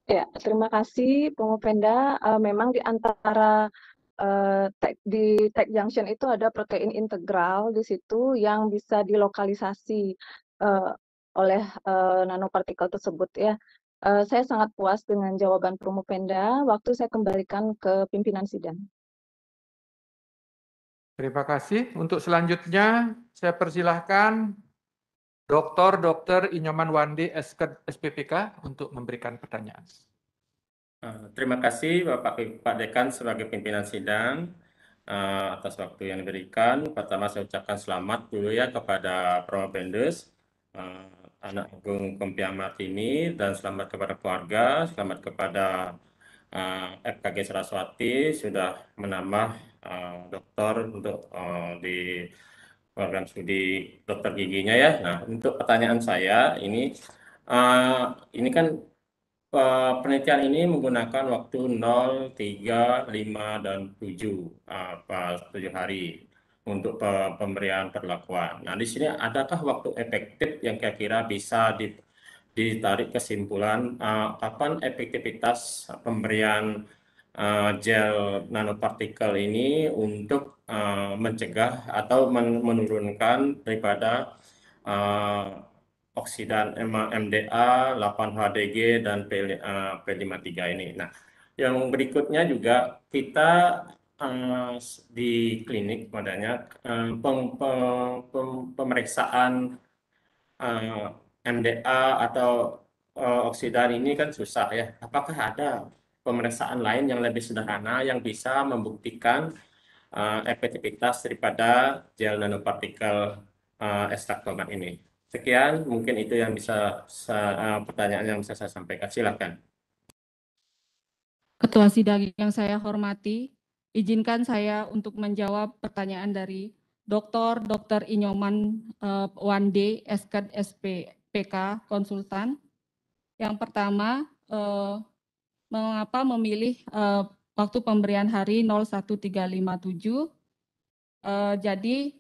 Ya, terima kasih, Pongo Penda. Uh, memang di antara uh, di tag junction itu ada protein integral di situ yang bisa dilokalisasi uh, oleh uh, nanopartikel tersebut ya. Uh, saya sangat puas dengan jawaban Promo Penda. Waktu saya kembalikan ke pimpinan sidang. Terima kasih. Untuk selanjutnya, saya persilahkan Dr. Dr. Inyoman Wandi, SPPK, untuk memberikan pertanyaan. Eh, terima kasih Bapak Pak Dekan sebagai pimpinan sidang uh, atas waktu yang diberikan. Pertama saya ucapkan selamat dulu ya kepada Promo Pendes. uh, anak Agung Kompiamat ini dan selamat kepada keluarga, selamat kepada uh, eh, FKG Saraswati sudah menambah uh, eh, dokter untuk uh, di program studi dokter giginya ya. Nah, untuk pertanyaan saya ini uh, ini kan uh, penelitian ini menggunakan waktu 0, 3, 5 dan 7 apa uh, 7 hari untuk pemberian perlakuan. Nah, di sini adakah waktu efektif yang kira-kira bisa ditarik kesimpulan uh, kapan efektivitas pemberian uh, gel nanopartikel ini untuk uh, mencegah atau menurunkan daripada uh, oksidan MDA, 8HDG dan P53 ini. Nah, yang berikutnya juga kita uh, di klinik padanya uh, eh, pemeriksaan uh, eh, MDA atau uh, oksidan ini kan susah ya. Apakah ada pemeriksaan lain yang lebih sederhana yang bisa membuktikan uh, efektivitas daripada gel nanopartikel uh, ekstraktomat ini? Sekian, mungkin itu yang bisa saya, uh, pertanyaan yang bisa saya sampaikan. Silakan. Ketua sidang yang saya hormati, Izinkan saya untuk menjawab pertanyaan dari Dr. Dr. Inyoman uh, eh, Wande, SKED SPPK konsultan. Yang pertama, eh, mengapa memilih eh, waktu pemberian hari 01357? Uh, jadi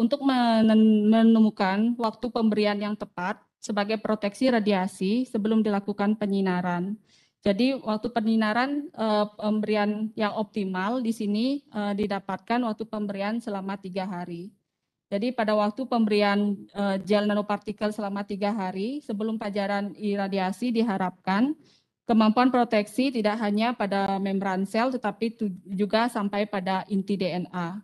untuk menemukan waktu pemberian yang tepat sebagai proteksi radiasi sebelum dilakukan penyinaran. Jadi waktu peninaran eh, pemberian yang optimal di sini eh, didapatkan waktu pemberian selama tiga hari. Jadi pada waktu pemberian eh, gel nanopartikel selama tiga hari sebelum pajaran iradiasi diharapkan kemampuan proteksi tidak hanya pada membran sel tetapi juga sampai pada inti DNA.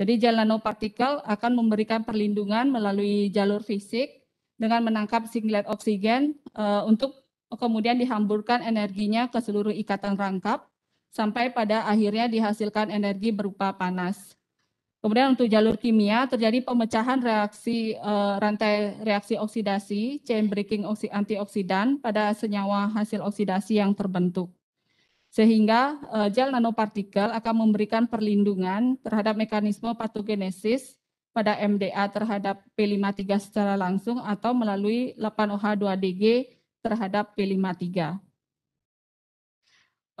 Jadi gel nanopartikel akan memberikan perlindungan melalui jalur fisik dengan menangkap singlet oksigen uh, untuk Oh, kemudian dihamburkan energinya ke seluruh ikatan rangkap, sampai pada akhirnya dihasilkan energi berupa panas. Kemudian untuk jalur kimia terjadi pemecahan reaksi eh, rantai reaksi oksidasi, chain breaking oksi, antioksidan pada senyawa hasil oksidasi yang terbentuk. Sehingga e, gel nanopartikel akan memberikan perlindungan terhadap mekanisme patogenesis pada MDA terhadap P53 secara langsung atau melalui 8OH2DG terhadap P53.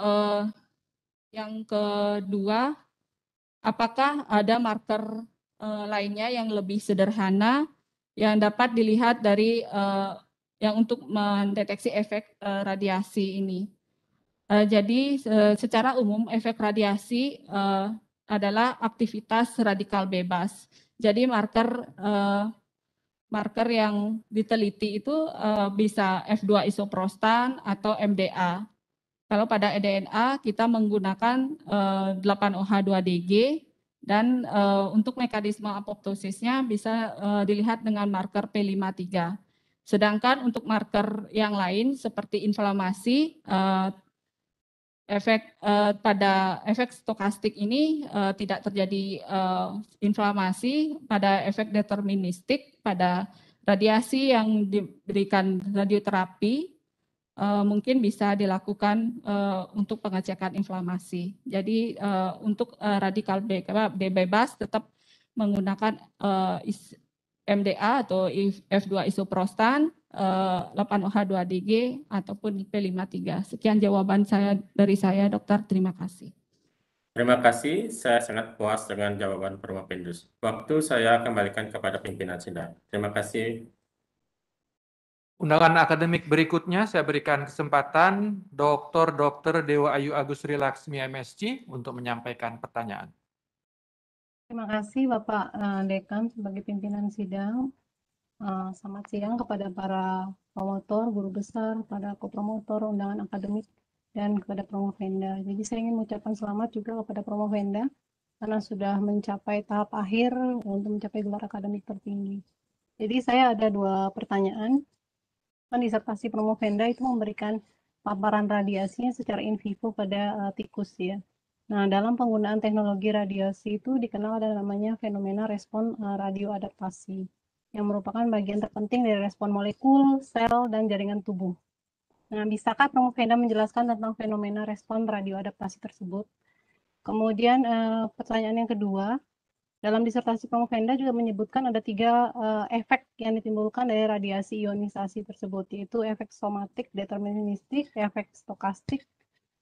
Uh, eh, yang kedua, apakah ada marker eh, lainnya yang lebih sederhana yang dapat dilihat dari eh, yang untuk mendeteksi efek radiasi ini? jadi secara umum efek radiasi adalah aktivitas radikal bebas. Jadi marker marker yang diteliti itu uh, bisa F2 isoprostan atau MDA. Kalau pada e DNA kita menggunakan uh, eh, 8OH2DG dan uh, untuk mekanisme apoptosisnya bisa uh, dilihat dengan marker P53. Sedangkan untuk marker yang lain seperti inflamasi, uh, efek uh, pada efek stokastik ini uh, tidak terjadi uh, inflamasi pada efek deterministik pada radiasi yang diberikan radioterapi uh, mungkin bisa dilakukan uh, untuk pengecekan inflamasi. Jadi uh, untuk uh, radikal bebas tetap menggunakan uh, MDA atau F2 isoprostan 8OH2DG ataupun IP53. Sekian jawaban saya dari saya, dokter. Terima kasih. Terima kasih, saya sangat puas dengan jawaban Pindus. Waktu saya kembalikan kepada pimpinan sidang. Terima kasih. Undangan akademik berikutnya saya berikan kesempatan Dr. Dr. Dewa Ayu Agus Rilaksmi MSC untuk menyampaikan pertanyaan. Terima kasih Bapak eh, Dekan sebagai pimpinan sidang. Eh, selamat siang kepada para promotor, guru besar, kepada kopromotor, undangan akademik, dan kepada promo promovenda. Jadi saya ingin mengucapkan selamat juga kepada promo promovenda karena sudah mencapai tahap akhir untuk mencapai gelar akademik tertinggi. Jadi saya ada dua pertanyaan. Kan disertasi promovenda itu memberikan paparan radiasinya secara in vivo pada uh, tikus ya. Nah, dalam penggunaan teknologi radiasi itu dikenal ada namanya fenomena respon eh, radioadaptasi yang merupakan bagian terpenting dari respon molekul, sel, dan jaringan tubuh. Nah, bisakah Prof. Veda menjelaskan tentang fenomena respon radioadaptasi tersebut? Kemudian eh, pertanyaan yang kedua, dalam disertasi Prof. Venda juga menyebutkan ada tiga eh, efek yang ditimbulkan dari radiasi ionisasi tersebut, yaitu efek somatik, deterministik, efek stokastik,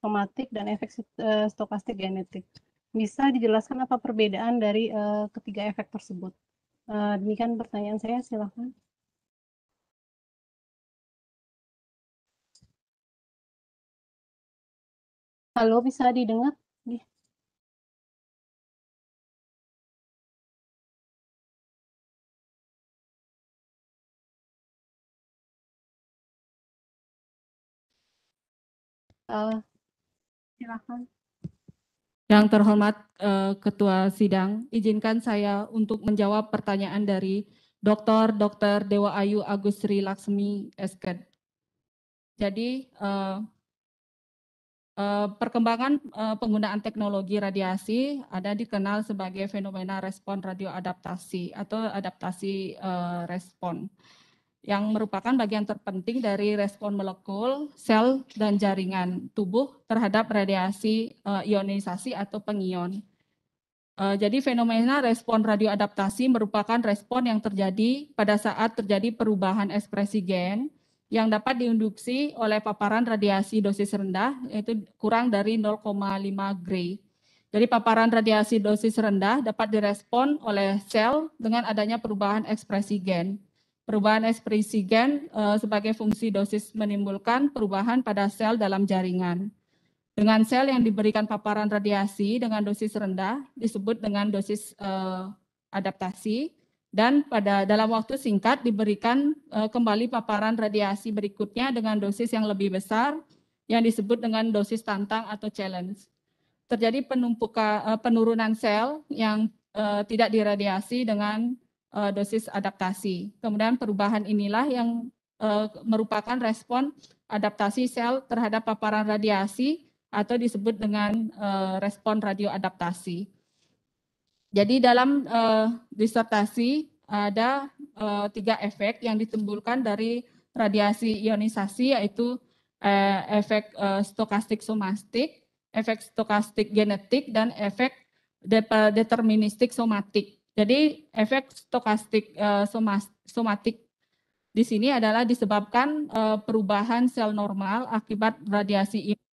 somatik, dan efek eh, stokastik genetik. Bisa dijelaskan apa perbedaan dari eh, ketiga efek tersebut? Eh, demikian pertanyaan saya, silakan. Halo, bisa didengar? Uh, silakan. Yang terhormat uh, Ketua Sidang, izinkan saya untuk menjawab pertanyaan dari Dr. Dr. Dewa Ayu Agus Laksmi Esked. Jadi uh, uh, perkembangan uh, penggunaan teknologi radiasi ada dikenal sebagai fenomena respon radioadaptasi atau adaptasi uh, respon yang merupakan bagian terpenting dari respon molekul, sel, dan jaringan tubuh terhadap radiasi eh, ionisasi atau pengion. Eh, jadi fenomena respon radioadaptasi merupakan respon yang terjadi pada saat terjadi perubahan ekspresi gen yang dapat diinduksi oleh paparan radiasi dosis rendah yaitu kurang dari 0,5 gray. Jadi paparan radiasi dosis rendah dapat direspon oleh sel dengan adanya perubahan ekspresi gen. Perubahan ekspresi gen uh, eh, sebagai fungsi dosis menimbulkan perubahan pada sel dalam jaringan. Dengan sel yang diberikan paparan radiasi dengan dosis rendah disebut dengan dosis uh, adaptasi dan pada dalam waktu singkat diberikan uh, kembali paparan radiasi berikutnya dengan dosis yang lebih besar yang disebut dengan dosis tantang atau challenge. Terjadi penumpukan penurunan sel yang tidak diradiasi dengan uh, dosis adaptasi. Kemudian perubahan inilah yang uh, merupakan respon adaptasi sel terhadap paparan radiasi atau disebut dengan uh, respon radioadaptasi. Jadi dalam uh, disertasi ada uh, tiga efek yang ditimbulkan dari radiasi ionisasi yaitu uh, efek uh, stokastik somatik, efek stokastik genetik dan efek deterministik somatik. Jadi efek stokastik uh, somatik di sini adalah disebabkan uh, perubahan sel normal akibat radiasi ini.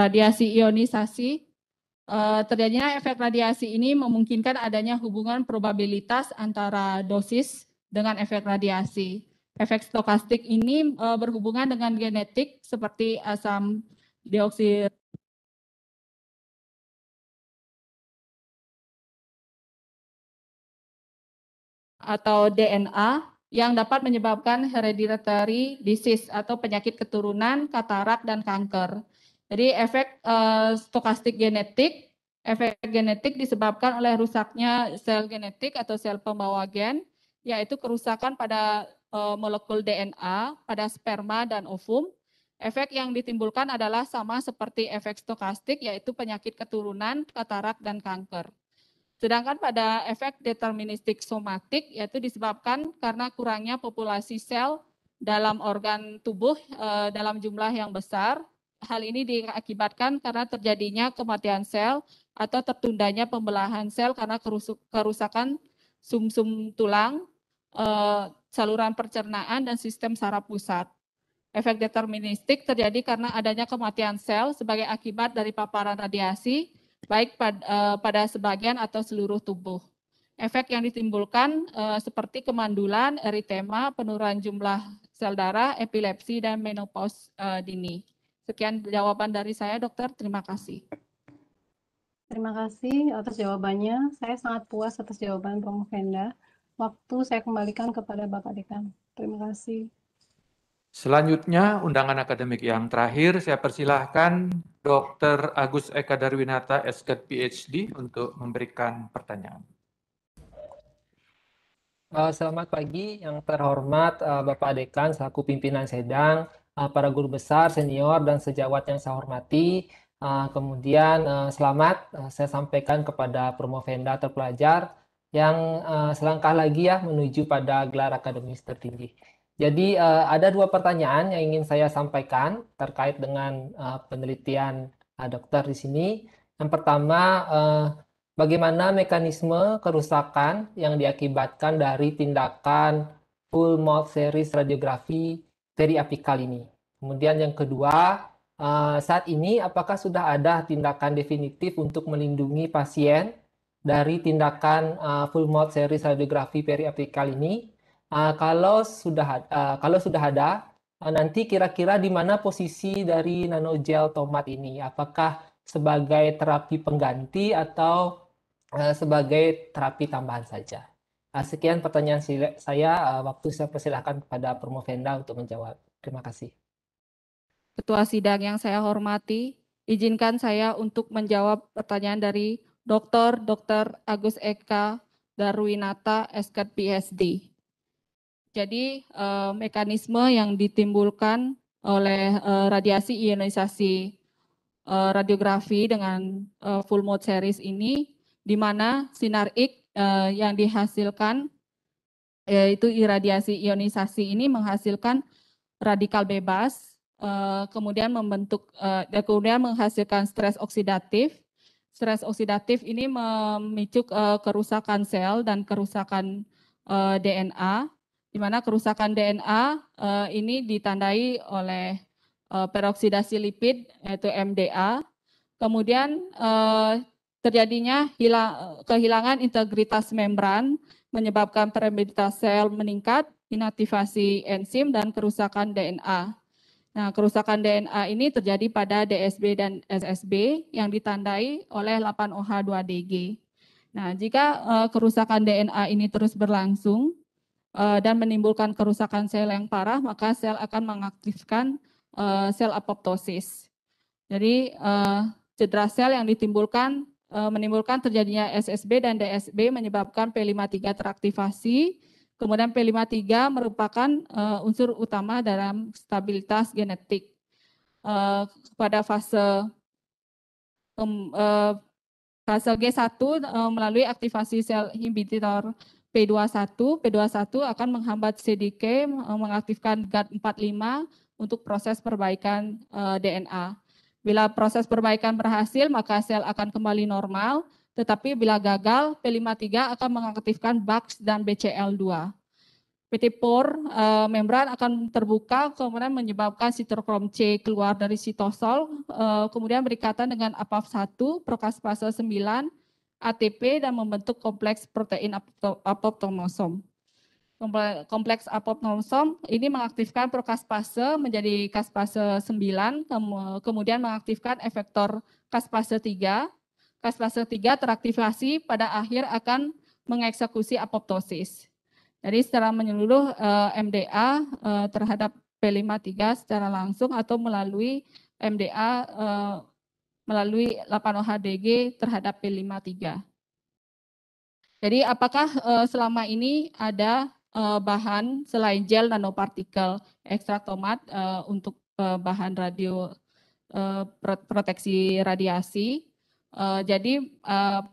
Radiasi ionisasi Eh, terjadinya efek radiasi ini memungkinkan adanya hubungan probabilitas antara dosis dengan efek radiasi. Efek stokastik ini uh, berhubungan dengan genetik seperti asam dioksir. atau DNA yang dapat menyebabkan hereditary disease atau penyakit keturunan, katarak, dan kanker. Jadi efek uh, stokastik genetik, efek genetik disebabkan oleh rusaknya sel genetik atau sel pembawa gen, yaitu kerusakan pada uh, molekul DNA pada sperma dan ovum. Efek yang ditimbulkan adalah sama seperti efek stokastik, yaitu penyakit keturunan, katarak, dan kanker. Sedangkan pada efek deterministik somatik, yaitu disebabkan karena kurangnya populasi sel dalam organ tubuh eh, dalam jumlah yang besar, hal ini diakibatkan karena terjadinya kematian sel atau tertundanya pembelahan sel karena kerusakan sumsum -sum tulang, eh, saluran pencernaan, dan sistem saraf pusat. Efek deterministik terjadi karena adanya kematian sel sebagai akibat dari paparan radiasi, baik eh, pada sebagian atau seluruh tubuh. Efek yang ditimbulkan eh, seperti kemandulan, eritema, penurunan jumlah sel darah, epilepsi, dan menopause dini. Sekian jawaban dari saya, dokter. Terima kasih. Terima kasih atas jawabannya. Saya sangat puas atas jawaban Prof. Fenda. Waktu saya kembalikan kepada Bapak Dekan. Terima kasih. Selanjutnya, undangan akademik yang terakhir, saya persilahkan Dr. Agus Eka Darwinata, SKET PhD, untuk memberikan pertanyaan. Eh, selamat pagi, yang terhormat eh, Bapak Dekan, selaku pimpinan sedang, Ah, para guru besar, senior, dan sejawat yang saya hormati. Ah, kemudian ah, selamat saya sampaikan kepada promovenda terpelajar yang selangkah lagi ya menuju pada gelar akademis tertinggi. Jadi ada dua pertanyaan yang ingin saya sampaikan terkait dengan penelitian dokter di sini. Yang pertama, bagaimana mekanisme kerusakan yang diakibatkan dari tindakan full mouth series radiografi teri apikal ini. Kemudian yang kedua, eh, saat ini apakah sudah ada tindakan definitif untuk melindungi pasien dari tindakan eh, full mode series radiografi periapikal ini? Eh, kalau sudah kalau sudah ada, nanti kira-kira di mana posisi dari nanogel tomat ini? Apakah sebagai terapi pengganti atau sebagai terapi tambahan saja? Ah, sekian pertanyaan saya. Ah, waktu saya persilahkan kepada Promovenda untuk menjawab. Terima kasih. Ketua sidang yang saya hormati, izinkan saya untuk menjawab pertanyaan dari Dr. Dr. Agus Eka Darwinata, SK PSD. Jadi eh, mekanisme yang ditimbulkan oleh eh, radiasi ionisasi eh, radiografi dengan full mode series ini, di mana sinar X eh, yang dihasilkan yaitu iradiasi ionisasi ini menghasilkan radikal bebas, eh, kemudian membentuk eh, kemudian menghasilkan stres oksidatif. Stres oksidatif ini memicu eh, kerusakan sel dan kerusakan eh, DNA, di mana kerusakan DNA eh, ini ditandai oleh eh, peroksidasi lipid yaitu MDA. Kemudian eh, terjadinya hilang, kehilangan integritas membran, menyebabkan permeabilitas sel meningkat, inaktivasi enzim, dan kerusakan DNA. Nah, kerusakan DNA ini terjadi pada DSB dan SSB yang ditandai oleh 8OH2DG. Nah, jika uh, kerusakan DNA ini terus berlangsung uh, dan menimbulkan kerusakan sel yang parah, maka sel akan mengaktifkan uh, sel apoptosis. Jadi, uh, cedera sel yang ditimbulkan Eh, menimbulkan terjadinya SSB dan DSB menyebabkan P53 teraktivasi. Kemudian P53 merupakan eh, unsur utama dalam stabilitas genetik. Eh, pada fase fase G1 melalui aktivasi sel inhibitor P21, P21 akan menghambat CDK mengaktifkan gat 45 untuk proses perbaikan DNA. Bila proses perbaikan berhasil, maka sel akan kembali normal, tetapi bila gagal, P53 akan mengaktifkan BAX dan BCL2. PT4 eh, membran akan terbuka, kemudian menyebabkan sitokrom C keluar dari sitosol, eh, kemudian berikatan dengan apaf 1 prokaspase 9, ATP, dan membentuk kompleks protein apoptomosom kompleks apoptosom ini mengaktifkan prokaspase menjadi kaspase 9, kemudian mengaktifkan efektor kaspase 3. Kaspase 3 teraktivasi pada akhir akan mengeksekusi apoptosis. Jadi secara menyeluruh eh, MDA eh, terhadap P53 secara langsung atau melalui MDA eh, melalui 8OHDG terhadap P53. Jadi apakah selama ini ada Eh, bahan selain gel nanopartikel ekstrak tomat eh, untuk eh, bahan radio proteksi radiasi. jadi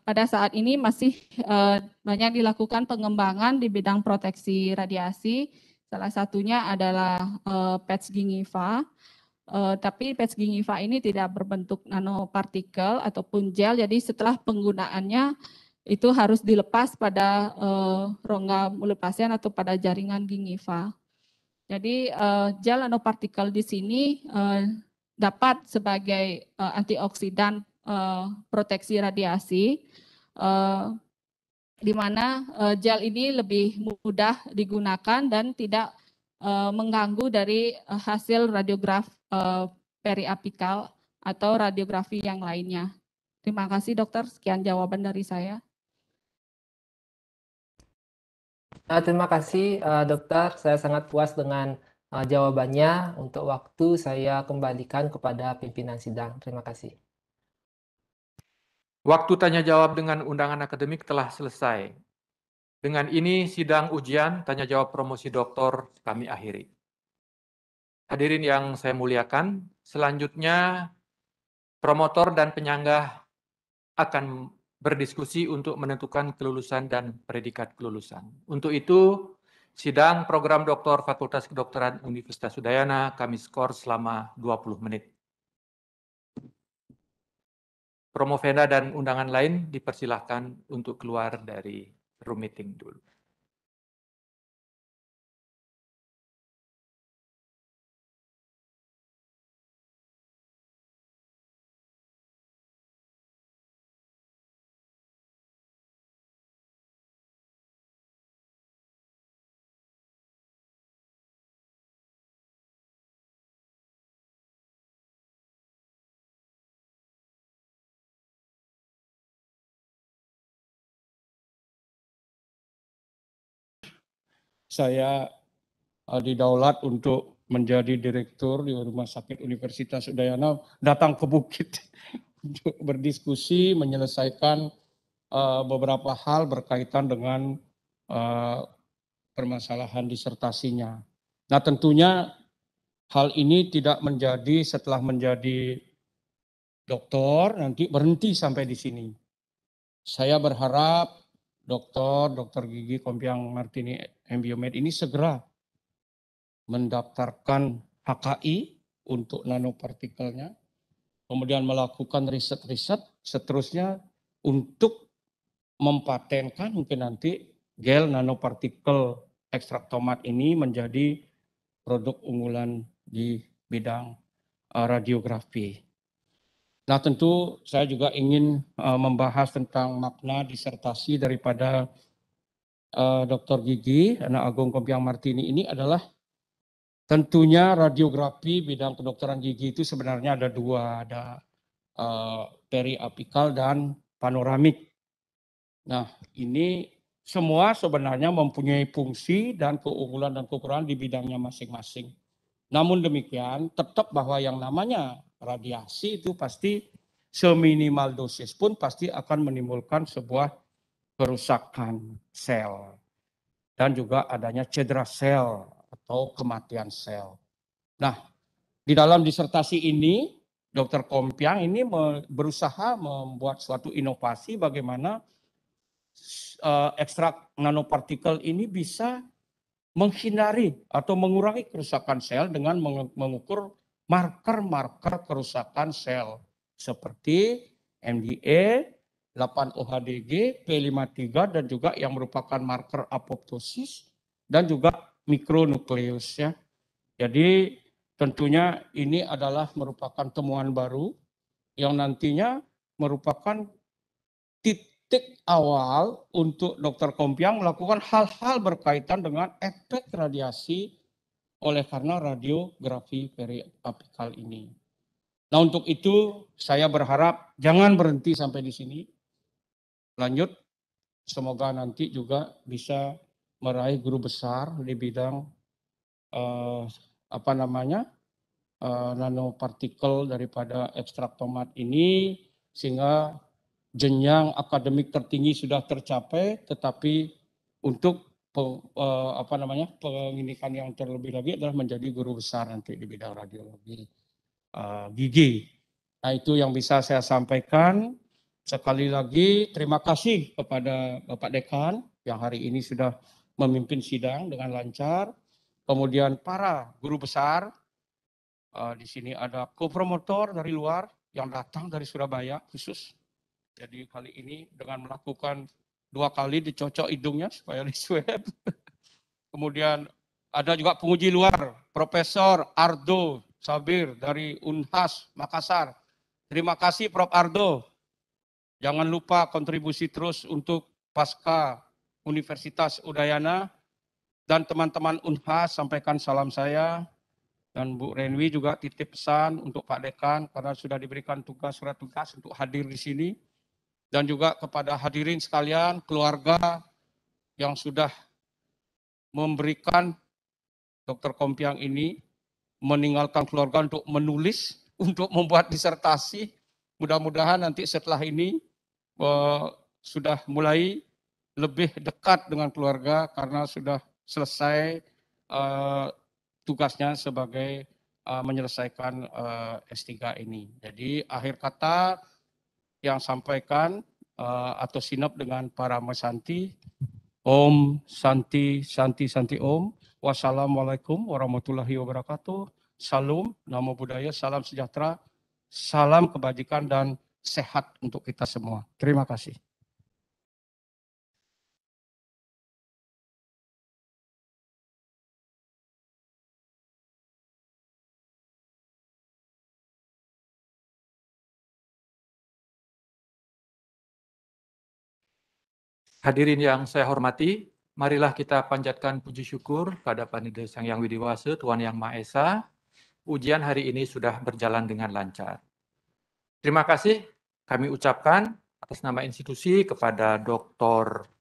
pada saat ini masih banyak dilakukan pengembangan di bidang proteksi radiasi. Salah satunya adalah uh, patch gingiva. tapi patch gingiva ini tidak berbentuk nanopartikel ataupun gel. Jadi setelah penggunaannya itu harus dilepas pada uh, rongga mulut pasien atau pada jaringan gingiva. Jadi uh, gel nanopartikel di sini uh, dapat sebagai uh, antioksidan uh, proteksi radiasi, uh, di mana uh, gel ini lebih mudah digunakan dan tidak uh, mengganggu dari uh, hasil radiograf uh, periapikal atau radiografi yang lainnya. Terima kasih dokter, sekian jawaban dari saya. Nah, terima kasih uh, dokter, saya sangat puas dengan uh, jawabannya. Untuk waktu saya kembalikan kepada pimpinan sidang. Terima kasih. Waktu tanya jawab dengan undangan akademik telah selesai. Dengan ini sidang ujian tanya jawab promosi doktor kami akhiri. Hadirin yang saya muliakan, selanjutnya promotor dan penyanggah akan berdiskusi untuk menentukan kelulusan dan predikat kelulusan. Untuk itu, sidang program doktor Fakultas Kedokteran Universitas Udayana kami skor selama 20 menit. Promovenda dan undangan lain dipersilahkan untuk keluar dari room meeting dulu. saya didaulat untuk menjadi direktur di Rumah Sakit Universitas Udayana datang ke Bukit [LAUGHS] untuk berdiskusi menyelesaikan uh, beberapa hal berkaitan dengan uh, permasalahan disertasinya. Nah tentunya hal ini tidak menjadi setelah menjadi doktor nanti berhenti sampai di sini. Saya berharap dokter, dokter gigi Kompiang Martini Embiomed ini segera mendaftarkan HKI untuk nanopartikelnya, kemudian melakukan riset-riset seterusnya untuk mempatenkan mungkin nanti gel nanopartikel tomat ini menjadi produk unggulan di bidang eh, radiografi. Nah tentu saya juga ingin uh, membahas tentang makna disertasi daripada uh, eh, Dr. Gigi, anak Agung Kompiang Martini ini adalah tentunya radiografi bidang kedokteran gigi itu sebenarnya ada dua, ada uh, periapikal dan panoramik. Nah ini semua sebenarnya mempunyai fungsi dan keunggulan dan kekurangan di bidangnya masing-masing. Namun demikian tetap bahwa yang namanya radiasi itu pasti seminimal dosis pun pasti akan menimbulkan sebuah kerusakan sel dan juga adanya cedera sel atau kematian sel. Nah, di dalam disertasi ini Dr. Kompiang ini berusaha membuat suatu inovasi bagaimana eh, ekstrak nanopartikel ini bisa menghindari atau mengurangi kerusakan sel dengan mengukur marker-marker kerusakan sel seperti MDA, 8-OHDG, P53 dan juga yang merupakan marker apoptosis dan juga mikronukleus ya. Jadi tentunya ini adalah merupakan temuan baru yang nantinya merupakan titik awal untuk dokter Kompiang melakukan hal-hal berkaitan dengan efek radiasi oleh karena radiografi periapikal ini. Nah untuk itu saya berharap jangan berhenti sampai di sini. Lanjut, semoga nanti juga bisa meraih guru besar di bidang uh, apa namanya uh, nanopartikel daripada ekstrak tomat ini sehingga jenjang akademik tertinggi sudah tercapai, tetapi untuk Eh, apa namanya pendidikan yang terlebih lagi adalah menjadi guru besar nanti di bidang radiologi uh, gigi. Nah itu yang bisa saya sampaikan. Sekali lagi terima kasih kepada Bapak Dekan yang hari ini sudah memimpin sidang dengan lancar. Kemudian para guru besar, uh, di sini ada kopromotor dari luar yang datang dari Surabaya khusus. Jadi kali ini dengan melakukan dua kali dicocok hidungnya supaya disweb [LAUGHS] Kemudian ada juga penguji luar, Profesor Ardo Sabir dari Unhas Makassar. Terima kasih Prof. Ardo. Jangan lupa kontribusi terus untuk pasca Universitas Udayana dan teman-teman Unhas sampaikan salam saya dan Bu Renwi juga titip pesan untuk Pak Dekan karena sudah diberikan tugas surat tugas untuk hadir di sini dan juga kepada hadirin sekalian, keluarga yang sudah memberikan Dr. Kompiang ini meninggalkan keluarga untuk menulis, [LAUGHS] untuk membuat disertasi. Mudah-mudahan nanti setelah ini uh, sudah mulai lebih dekat dengan keluarga karena sudah selesai uh, tugasnya sebagai uh, menyelesaikan uh, S3 ini. Jadi akhir kata yang sampaikan uh, atau sinap dengan para masanti. Om Santi Santi Santi Om. Wassalamualaikum warahmatullahi wabarakatuh. Salam, namo budaya, salam sejahtera, salam kebajikan dan sehat untuk kita semua. Terima kasih. Hadirin yang saya hormati, marilah kita panjatkan puji syukur pada Panitia Sang Yang Widiwasa, Tuhan Yang Maha Esa. Ujian hari ini sudah berjalan dengan lancar. Terima kasih kami ucapkan atas nama institusi kepada Dr.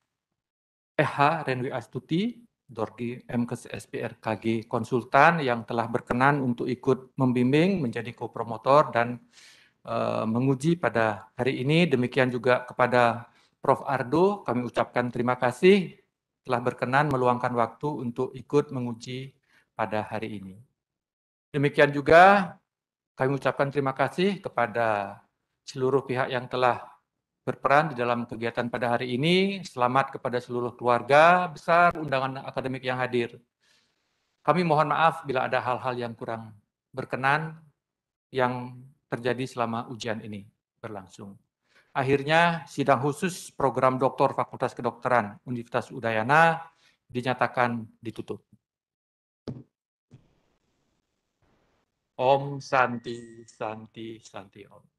EH Renwi Astuti, Dorgi MKS SPRKG konsultan yang telah berkenan untuk ikut membimbing menjadi kopromotor dan uh, menguji pada hari ini. Demikian juga kepada Prof. Ardo, kami ucapkan terima kasih telah berkenan meluangkan waktu untuk ikut menguji pada hari ini. Demikian juga kami ucapkan terima kasih kepada seluruh pihak yang telah berperan di dalam kegiatan pada hari ini. Selamat kepada seluruh keluarga besar undangan akademik yang hadir. Kami mohon maaf bila ada hal-hal yang kurang berkenan yang terjadi selama ujian ini berlangsung akhirnya sidang khusus program doktor Fakultas Kedokteran Universitas Udayana dinyatakan ditutup. Om Santi, Santi, Santi Om.